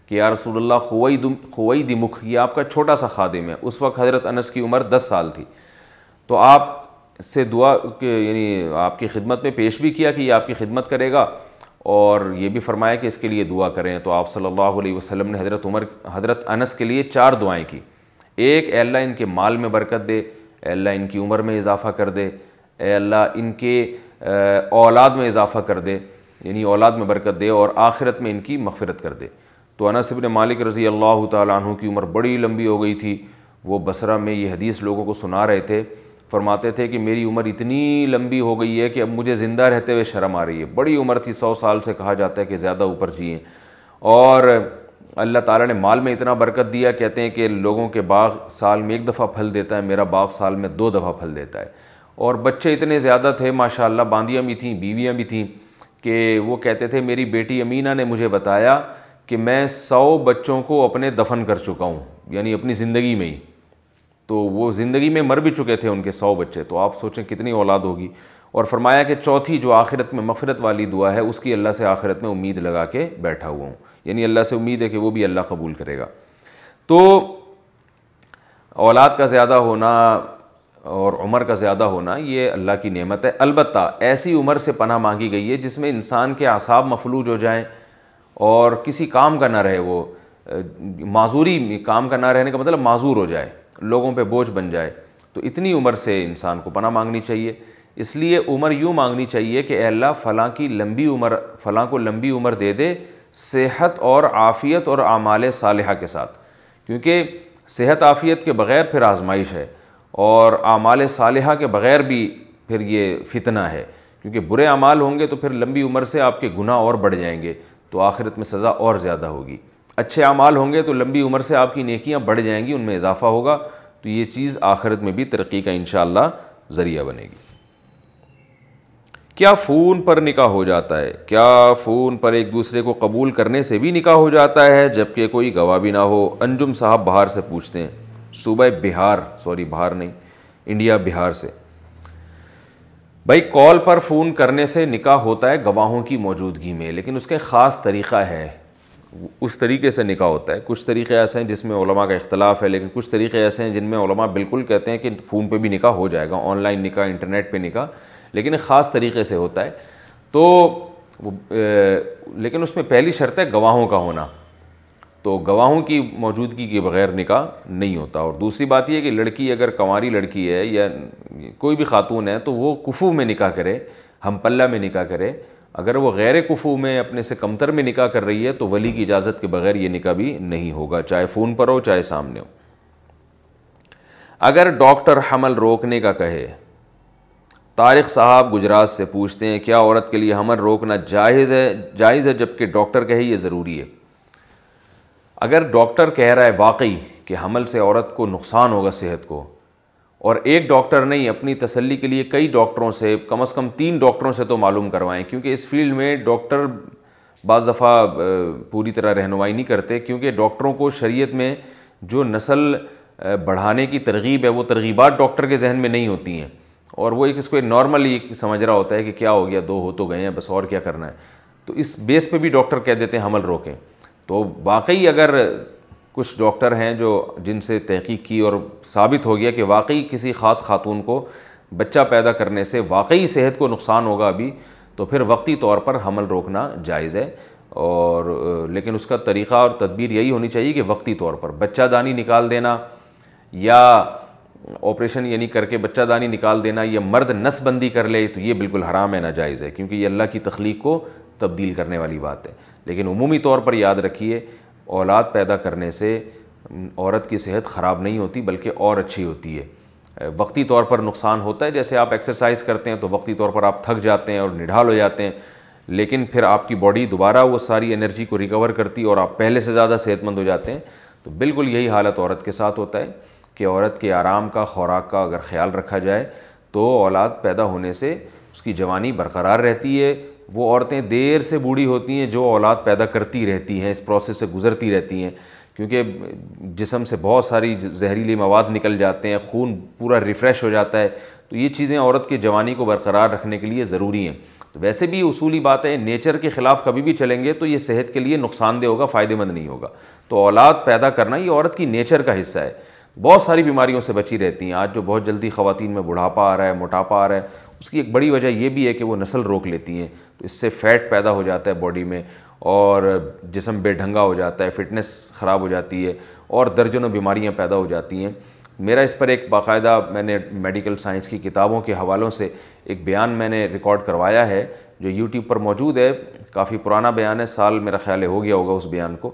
S1: کہ یا رسول اللہ خوئی دم خوئی دمکھ یہ آپ کا چھوٹا سا خادم ہے اس وقت حضرت انس کی عمر دس سال تھی تو آپ سے دعا کہ یعنی آپ کی خدمت میں پیش بھی کیا کہ یہ آپ کی خدمت کرے گا اور یہ بھی فرمایا کہ اس کے لیے دعا کریں تو آپ صلی اللہ علیہ وسلم نے حضرت عمر حضرت انس کے لیے چار دعائیں کی ایک اے اللہ ان کے مال میں برکت دے اے اللہ ان کی عمر میں اضافہ کر دے اے اللہ ان کے اولاد میں اضافہ کر دے یعنی اولاد میں برکت دے اور آخرت میں ان کی مغفرت کر دے تو انس ابن مالک رضی اللہ تعالیٰ عنہ کی عمر بڑی لمبی ہو گئی تھی وہ بصرہ میں یہ حدیث لوگوں کو سنا رہے تھے فرماتے تھے کہ میری عمر اتنی لمبی ہو گئی ہے کہ اب مجھے زندہ رہتے ہوئے شرم آ رہی ہے بڑی عمر تھی سو سال سے کہا جاتا ہے کہ زیادہ اوپر جیے اور اللہ تعالیٰ نے مال میں اتنا برکت دیا کہتے ہیں کہ لوگوں کے باغ سال میں ایک دفعہ پھل دیتا ہے میرا باغ سال میں دو دفعہ پھل دیتا ہے اور بچے اتنے زیادہ تھے ماشاء اللہ باندیاں بھی تھیں بیویاں بھی تھیں کہ وہ کہتے تھے میری بیٹی امینہ نے مجھے بتایا کہ میں سو بچوں کو اپنے دفن کر چکا ہوں یعنی اپنی زندگی میں ہی تو وہ زندگی میں مر بھی چکے تھے ان کے سو بچے تو آپ سوچیں کتنی اولاد ہوگی اور فرمایا کہ چوتھی جو آخرت میں مغفرت والی دعا ہے اس کی اللہ سے آخرت میں امید لگا کے بیٹھا ہوا ہوں یعنی اللہ سے امید ہے کہ وہ بھی اللہ قبول کرے گا تو اولاد کا زیادہ ہونا اور عمر کا زیادہ ہونا یہ اللہ کی نعمت ہے البتہ ایسی عمر سے پناہ مانگی گئی ہے جس میں انسان کے اعصاب مفلوج ہو جائیں اور کسی کام کا نہ رہے وہ معذوری کام کا نہ رہنے کا مطلب معذور ہو جائے لوگوں پہ بوجھ بن جائے تو اتنی عمر سے انسان کو پناہ مانگنی چاہیے اس لیے عمر یوں مانگنی چاہیے کہ اے اللہ فلاں کی لمبی عمر فلاں کو لمبی عمر دے دے صحت اور عافیت اور اعمال صالحہ کے ساتھ کیونکہ صحت عافیت کے بغیر پھر آزمائش ہے اور اعمالِ صالحہ کے بغیر بھی پھر یہ فتنہ ہے کیونکہ برے اعمال ہوں گے تو پھر لمبی عمر سے آپ کے گناہ اور بڑھ جائیں گے تو آخرت میں سزا اور زیادہ ہوگی اچھے اعمال ہوں گے تو لمبی عمر سے آپ کی نیکیاں بڑھ جائیں گی ان میں اضافہ ہوگا تو یہ چیز آخرت میں بھی ترقی کا انشاءاللہ ذریعہ بنے گی کیا فون پر نکاح ہو جاتا ہے کیا فون پر ایک دوسرے کو قبول کرنے سے بھی نکاح ہو جاتا ہے جبکہ کوئی گواہ بھی نہ ہو انجم صاحب بہار سے پوچھتے ہیں صوبہ بہار سوری بہار نہیں انڈیا بہار سے بھائی کال پر فون کرنے سے نکاح ہوتا ہے گواہوں کی موجودگی میں لیکن اس کا خاص طریقہ ہے اس طریقے سے نکاح ہوتا ہے کچھ طریقے ایسے ہیں جس میں علماء کا اختلاف ہے لیکن کچھ طریقے ایسے ہیں جن میں علماء بالکل کہتے ہیں کہ فون پہ بھی نکاح ہو جائے گا آن لائن نکاح انٹرنیٹ پہ نکاح لیکن ایک خاص طریقے سے ہوتا ہے تو لیکن اس میں پہلی شرط ہے گواہوں کا ہونا تو گواہوں کی موجودگی کے بغیر نکاح نہیں ہوتا اور دوسری بات یہ ہے کہ لڑکی اگر کنواری لڑکی ہے یا کوئی بھی خاتون ہے تو وہ کفو میں نکاح کرے ہم پلہ میں نکاح کرے اگر وہ غیر کفو میں اپنے سے کمتر میں نکاح کر رہی ہے تو ولی کی اجازت کے بغیر یہ نکاح بھی نہیں ہوگا چاہے فون پر ہو چاہے سامنے ہو اگر ڈاکٹر حمل روکنے کا کہے طارق صاحب گجرات سے پوچھتے ہیں کیا عورت کے لیے حمل روکنا جائز ہے جائز ہے جبکہ ڈاکٹر کہے یہ ضروری ہے اگر ڈاکٹر کہہ رہا ہے واقعی کہ حمل سے عورت کو نقصان ہوگا صحت کو اور ایک ڈاکٹر نہیں اپنی تسلی کے لیے کئی ڈاکٹروں سے کم از کم تین ڈاکٹروں سے تو معلوم کروائیں کیونکہ اس فیلڈ میں ڈاکٹر بعض دفعہ پوری طرح رہنمائی نہیں کرتے کیونکہ ڈاکٹروں کو شریعت میں جو نسل بڑھانے کی ترغیب ہے وہ ترغیبات ڈاکٹر کے ذہن میں نہیں ہوتی ہیں اور وہ ایک اس کو نارمل ہی سمجھ رہا ہوتا ہے کہ کیا ہو گیا دو ہو تو گئے ہیں بس اور کیا کرنا ہے تو اس بیس پہ بھی ڈاکٹر کہہ دیتے ہیں حمل روکیں تو واقعی اگر کچھ ڈاکٹر ہیں جو جن سے تحقیق کی اور ثابت ہو گیا کہ واقعی کسی خاص خاتون کو بچہ پیدا کرنے سے واقعی صحت کو نقصان ہوگا ابھی تو پھر وقتی طور پر حمل روکنا جائز ہے اور لیکن اس کا طریقہ اور تدبیر یہی ہونی چاہیے کہ وقتی طور پر بچہ دانی نکال دینا یا آپریشن یعنی کر کے بچہ دانی نکال دینا یا مرد نس بندی کر لے تو یہ بالکل حرام ہے ناجائز ہے کیونکہ یہ اللہ کی تخلیق کو تبدیل کرنے والی بات ہے لیکن عمومی طور پر یاد رکھیے اولاد پیدا کرنے سے عورت کی صحت خراب نہیں ہوتی بلکہ اور اچھی ہوتی ہے وقتی طور پر نقصان ہوتا ہے جیسے آپ ایکسرسائز کرتے ہیں تو وقتی طور پر آپ تھک جاتے ہیں اور نڈھال ہو جاتے ہیں لیکن پھر آپ کی باڈی دوبارہ وہ ساری انرجی کو ریکور کرتی اور آپ پہلے سے زیادہ صحت مند ہو جاتے ہیں تو بالکل یہی حالت عورت کے ساتھ ہوتا ہے کہ عورت کے آرام کا خوراک کا اگر خیال رکھا جائے تو اولاد پیدا ہونے سے اس کی جوانی برقرار رہتی ہے وہ عورتیں دیر سے بوڑھی ہوتی ہیں جو اولاد پیدا کرتی رہتی ہیں اس پروسیس سے گزرتی رہتی ہیں کیونکہ جسم سے بہت ساری زہریلی مواد نکل جاتے ہیں خون پورا ریفریش ہو جاتا ہے تو یہ چیزیں عورت کی جوانی کو برقرار رکھنے کے لیے ضروری ہیں تو ویسے بھی اصولی بات ہے نیچر کے خلاف کبھی بھی چلیں گے تو یہ صحت کے لیے نقصان دہ ہوگا فائدہ مند نہیں ہوگا تو اولاد پیدا کرنا یہ عورت کی نیچر کا حصہ ہے بہت ساری بیماریوں سے بچی رہتی ہیں آج جو بہت جلدی خواتین میں بڑھاپا آ رہا ہے موٹاپا آ رہا ہے اس کی ایک بڑی وجہ یہ بھی ہے کہ وہ نسل روک لیتی ہیں اس سے فیٹ پیدا ہو جاتا ہے باڈی میں اور جسم بے ڈھنگا ہو جاتا ہے فٹنس خراب ہو جاتی ہے اور درجنوں بیماریاں پیدا ہو جاتی ہیں میرا اس پر ایک باقاعدہ میں نے میڈیکل سائنس کی کتابوں کے حوالوں سے ایک بیان میں نے ریکارڈ کروایا ہے جو یوٹیوب پر موجود ہے کافی پرانا بیان ہے سال میرا خیال ہے ہو گیا ہوگا اس بیان کو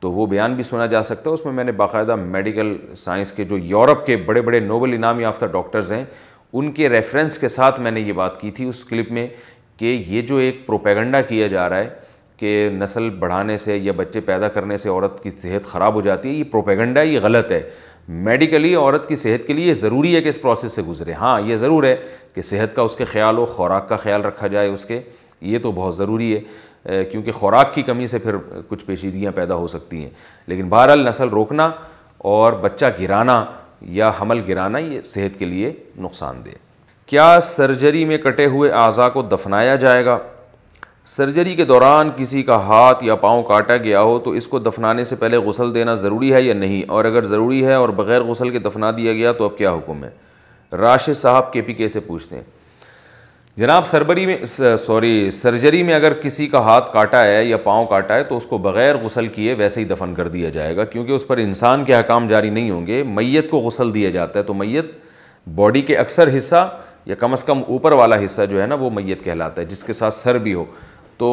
S1: تو وہ بیان بھی سنا جا سکتا ہے اس میں میں نے باقاعدہ میڈیکل سائنس کے جو یورپ کے بڑے بڑے نوبل انعام یافتہ ڈاکٹرز ہیں ان کے ریفرنس کے ساتھ میں نے یہ بات کی تھی اس کلپ میں کہ یہ جو ایک پروپیگنڈا کیا جا رہا ہے کہ نسل بڑھانے سے یا بچے پیدا کرنے سے عورت کی صحت خراب ہو جاتی ہے یہ پروپیگنڈا یہ غلط ہے میڈیکلی عورت کی صحت کے لیے ضروری ہے کہ اس پروسیس سے گزرے ہاں یہ ضرور ہے کہ صحت کا اس کے خیال ہو خوراک کا خیال رکھا جائے اس کے یہ تو بہت ضروری ہے کیونکہ خوراک کی کمی سے پھر کچھ پیچیدگیاں پیدا ہو سکتی ہیں لیکن بہرحال نسل روکنا اور بچہ گرانا یا حمل گرانا یہ صحت کے لیے نقصان دہ کیا سرجری میں کٹے ہوئے اعضاء کو دفنایا جائے گا سرجری کے دوران کسی کا ہاتھ یا پاؤں کاٹا گیا ہو تو اس کو دفنانے سے پہلے غسل دینا ضروری ہے یا نہیں اور اگر ضروری ہے اور بغیر غسل کے دفنا دیا گیا تو اب کیا حکم ہے راشد صاحب کے پی کے سے پوچھتے ہیں جناب سربری میں سوری سرجری میں اگر کسی کا ہاتھ کاٹا ہے یا پاؤں کاٹا ہے تو اس کو بغیر غسل کیے ویسے ہی دفن کر دیا جائے گا کیونکہ اس پر انسان کے حکام جاری نہیں ہوں گے میت کو غسل دیا جاتا ہے تو میت باڈی کے اکثر حصہ یا کم از کم اوپر والا حصہ جو ہے نا وہ میت کہلاتا ہے جس کے ساتھ سر بھی ہو تو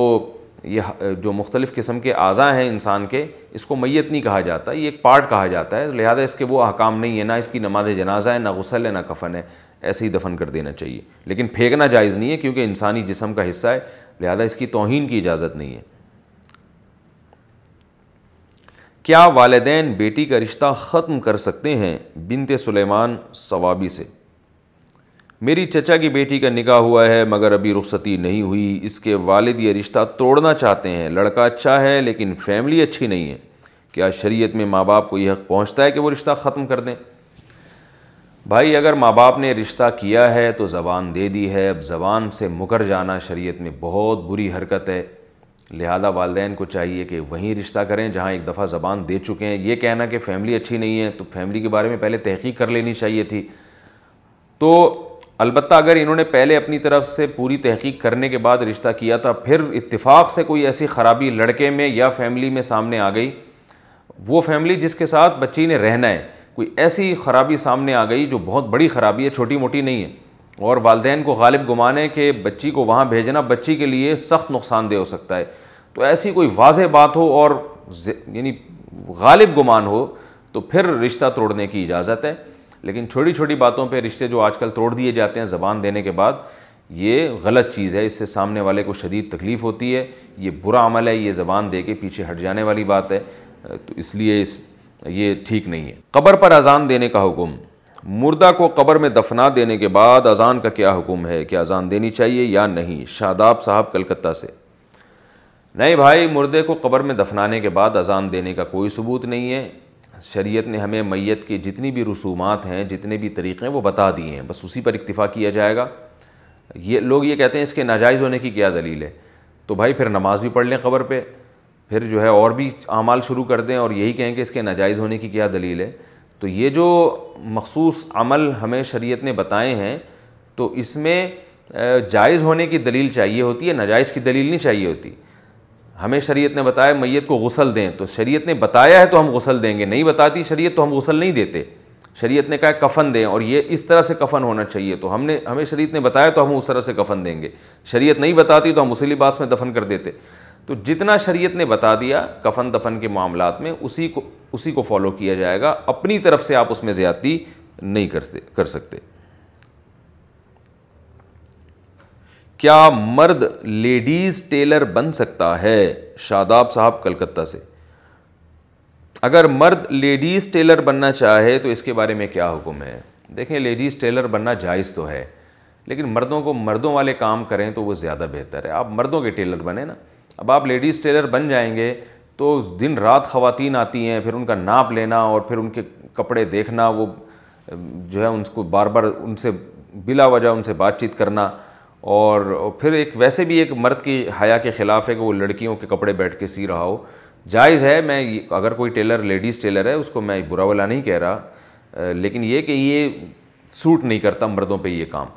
S1: یہ جو مختلف قسم کے اعضاء ہیں انسان کے اس کو میت نہیں کہا جاتا یہ ایک پارٹ کہا جاتا ہے لہٰذا اس کے وہ احکام نہیں ہے نہ اس کی نماز جنازہ ہے نہ غسل ہے نہ کفن ہے ایسے ہی دفن کر دینا چاہیے لیکن پھینکنا جائز نہیں ہے کیونکہ انسانی جسم کا حصہ ہے لہٰذا اس کی توہین کی اجازت نہیں ہے کیا والدین بیٹی کا رشتہ ختم کر سکتے ہیں بنت سلیمان ثوابی سے میری چچا کی بیٹی کا نکاح ہوا ہے مگر ابھی رخصتی نہیں ہوئی اس کے والد یہ رشتہ توڑنا چاہتے ہیں لڑکا اچھا ہے لیکن فیملی اچھی نہیں ہے کیا شریعت میں ماں باپ کو یہ حق پہنچتا ہے کہ وہ رشتہ ختم کر دیں بھائی اگر ماں باپ نے رشتہ کیا ہے تو زبان دے دی ہے اب زبان سے مکر جانا شریعت میں بہت بری حرکت ہے لہذا والدین کو چاہیے کہ وہیں رشتہ کریں جہاں ایک دفعہ زبان دے چکے ہیں یہ کہنا کہ فیملی اچھی نہیں ہے تو فیملی کے بارے میں پہلے تحقیق کر لینی چاہیے تھی تو البتہ اگر انہوں نے پہلے اپنی طرف سے پوری تحقیق کرنے کے بعد رشتہ کیا تھا پھر اتفاق سے کوئی ایسی خرابی لڑکے میں یا فیملی میں سامنے آ گئی وہ فیملی جس کے ساتھ بچی نے رہنا ہے کوئی ایسی خرابی سامنے آ گئی جو بہت بڑی خرابی ہے چھوٹی موٹی نہیں ہے اور والدین کو غالب گمان ہے کہ بچی کو وہاں بھیجنا بچی کے لیے سخت نقصان دہ ہو سکتا ہے تو ایسی کوئی واضح بات ہو اور ز... یعنی غالب گمان ہو تو پھر رشتہ توڑنے کی اجازت ہے لیکن چھوٹی چھوٹی باتوں پہ رشتے جو آج کل توڑ دیے جاتے ہیں زبان دینے کے بعد یہ غلط چیز ہے اس سے سامنے والے کو شدید تکلیف ہوتی ہے یہ برا عمل ہے یہ زبان دے کے پیچھے ہٹ جانے والی بات ہے تو اس لیے اس یہ ٹھیک نہیں ہے قبر پر اذان دینے کا حکم مردہ کو قبر میں دفنا دینے کے بعد اذان کا کیا حکم ہے کہ اذان دینی چاہیے یا نہیں شاداب صاحب کلکتہ سے نہیں بھائی مردے کو قبر میں دفنانے کے بعد اذان دینے کا کوئی ثبوت نہیں ہے شریعت نے ہمیں میت کے جتنی بھی رسومات ہیں جتنے بھی طریقے ہیں وہ بتا دیے ہیں بس اسی پر اکتفا کیا جائے گا یہ لوگ یہ کہتے ہیں اس کے ناجائز ہونے کی کیا دلیل ہے تو بھائی پھر نماز بھی پڑھ لیں قبر پہ پھر جو ہے اور بھی اعمال شروع کر دیں اور یہی کہیں کہ اس کے ناجائز ہونے کی کیا دلیل ہے تو یہ جو مخصوص عمل ہمیں شریعت نے بتائے ہیں تو اس میں جائز ہونے کی دلیل چاہیے ہوتی ہے ناجائز کی دلیل نہیں چاہیے ہوتی ہمیں شریعت نے بتایا میت کو غسل دیں تو شریعت نے بتایا ہے تو ہم غسل دیں گے نہیں بتاتی شریعت تو ہم غسل نہیں دیتے شریعت نے کہا ہے کفن دیں اور یہ اس طرح سے کفن ہونا چاہیے تو ہم نے ہمیں شریعت نے بتایا تو ہم اس طرح سے کفن دیں گے شریعت نہیں بتاتی تو ہم اسی لباس میں دفن کر دیتے تو جتنا شریعت نے بتا دیا کفن دفن کے معاملات میں اسی کو اسی کو فالو کیا جائے گا اپنی طرف سے آپ اس میں زیادتی نہیں کر سکتے کیا مرد لیڈیز ٹیلر بن سکتا ہے شاداب صاحب کلکتہ سے اگر مرد لیڈیز ٹیلر بننا چاہے تو اس کے بارے میں کیا حکم ہے دیکھیں لیڈیز ٹیلر بننا جائز تو ہے لیکن مردوں کو مردوں والے کام کریں تو وہ زیادہ بہتر ہے آپ مردوں کے ٹیلر بنیں نا اب آپ لیڈیز ٹیلر بن جائیں گے تو دن رات خواتین آتی ہیں پھر ان کا ناپ لینا اور پھر ان کے کپڑے دیکھنا وہ جو ہے ان کو بار بار ان سے بلا وجہ ان سے بات چیت کرنا اور پھر ایک ویسے بھی ایک مرد کی حیا کے خلاف ہے کہ وہ لڑکیوں کے کپڑے بیٹھ کے سی رہا ہو جائز ہے میں اگر کوئی ٹیلر لیڈیز ٹیلر ہے اس کو میں برا والا نہیں کہہ رہا لیکن یہ کہ یہ سوٹ نہیں کرتا مردوں پہ یہ کام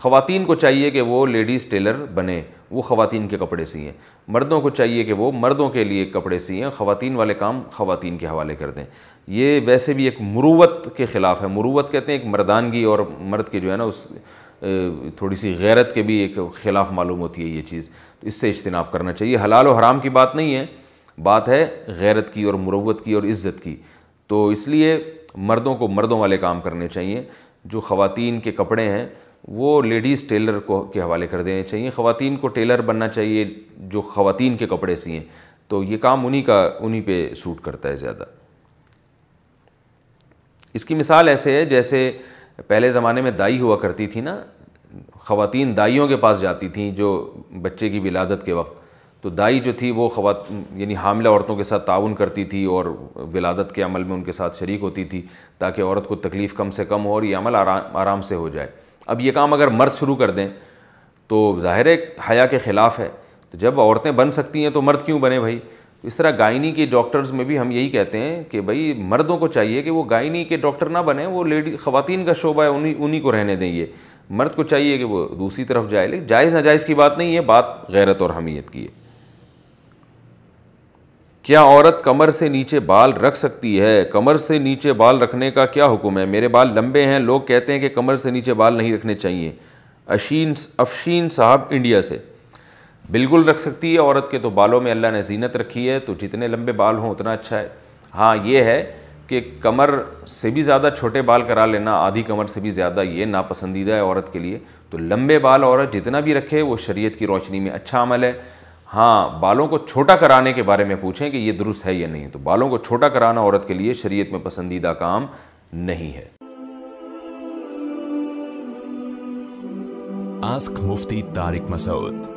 S1: خواتین کو چاہیے کہ وہ لیڈیز ٹیلر بنے وہ خواتین کے کپڑے سیئیں مردوں کو چاہیے کہ وہ مردوں کے لیے کپڑے سیئیں خواتین والے کام خواتین کے حوالے کر دیں یہ ویسے بھی ایک مروت کے خلاف ہے مروت کہتے ہیں ایک مردانگی اور مرد کے جو ہے نا اس تھوڑی سی غیرت کے بھی ایک خلاف معلوم ہوتی ہے یہ چیز تو اس سے اجتناب کرنا چاہیے حلال و حرام کی بات نہیں ہے بات ہے غیرت کی اور مروت کی اور عزت کی تو اس لیے مردوں کو مردوں والے کام کرنے چاہیے جو خواتین کے کپڑے ہیں وہ لیڈیز ٹیلر کو کے حوالے کر دینے چاہیے خواتین کو ٹیلر بننا چاہیے جو خواتین کے کپڑے سی ہیں تو یہ کام انہی کا انہی پہ سوٹ کرتا ہے زیادہ اس کی مثال ایسے ہے جیسے پہلے زمانے میں دائی ہوا کرتی تھی نا خواتین دائیوں کے پاس جاتی تھیں جو بچے کی ولادت کے وقت تو دائی جو تھی وہ خواتین یعنی حاملہ عورتوں کے ساتھ تعاون کرتی تھی اور ولادت کے عمل میں ان کے ساتھ شریک ہوتی تھی تاکہ عورت کو تکلیف کم سے کم ہو اور یہ عمل آرام آرام سے ہو جائے اب یہ کام اگر مرد شروع کر دیں تو ظاہر حیا کے خلاف ہے تو جب عورتیں بن سکتی ہیں تو مرد کیوں بنے بھائی اس طرح گائنی کے ڈاکٹرز میں بھی ہم یہی کہتے ہیں کہ بھائی مردوں کو چاہیے کہ وہ گائنی کے ڈاکٹر نہ بنیں وہ لیڈی خواتین کا شعبہ ہے انہیں انہیں کو رہنے دیں یہ مرد کو چاہیے کہ وہ دوسری طرف جائے لیکن جائز ناجائز کی بات نہیں ہے بات غیرت اور حمیت کی ہے کیا عورت کمر سے نیچے بال رکھ سکتی ہے کمر سے نیچے بال رکھنے کا کیا حکم ہے میرے بال لمبے ہیں لوگ کہتے ہیں کہ کمر سے نیچے بال نہیں رکھنے چاہیے اشین افشین صاحب انڈیا سے بالکل رکھ سکتی ہے عورت کے تو بالوں میں اللہ نے زینت رکھی ہے تو جتنے لمبے بال ہوں اتنا اچھا ہے ہاں یہ ہے کہ کمر سے بھی زیادہ چھوٹے بال کرا لینا آدھی کمر سے بھی زیادہ یہ ناپسندیدہ ہے عورت کے لیے تو لمبے بال عورت جتنا بھی رکھے وہ شریعت کی روشنی میں اچھا عمل ہے ہاں بالوں کو چھوٹا کرانے کے بارے میں پوچھیں کہ یہ درست ہے یا نہیں تو بالوں کو چھوٹا کرانا عورت کے لیے شریعت میں پسندیدہ کام نہیں ہے آسک مفتی مسعود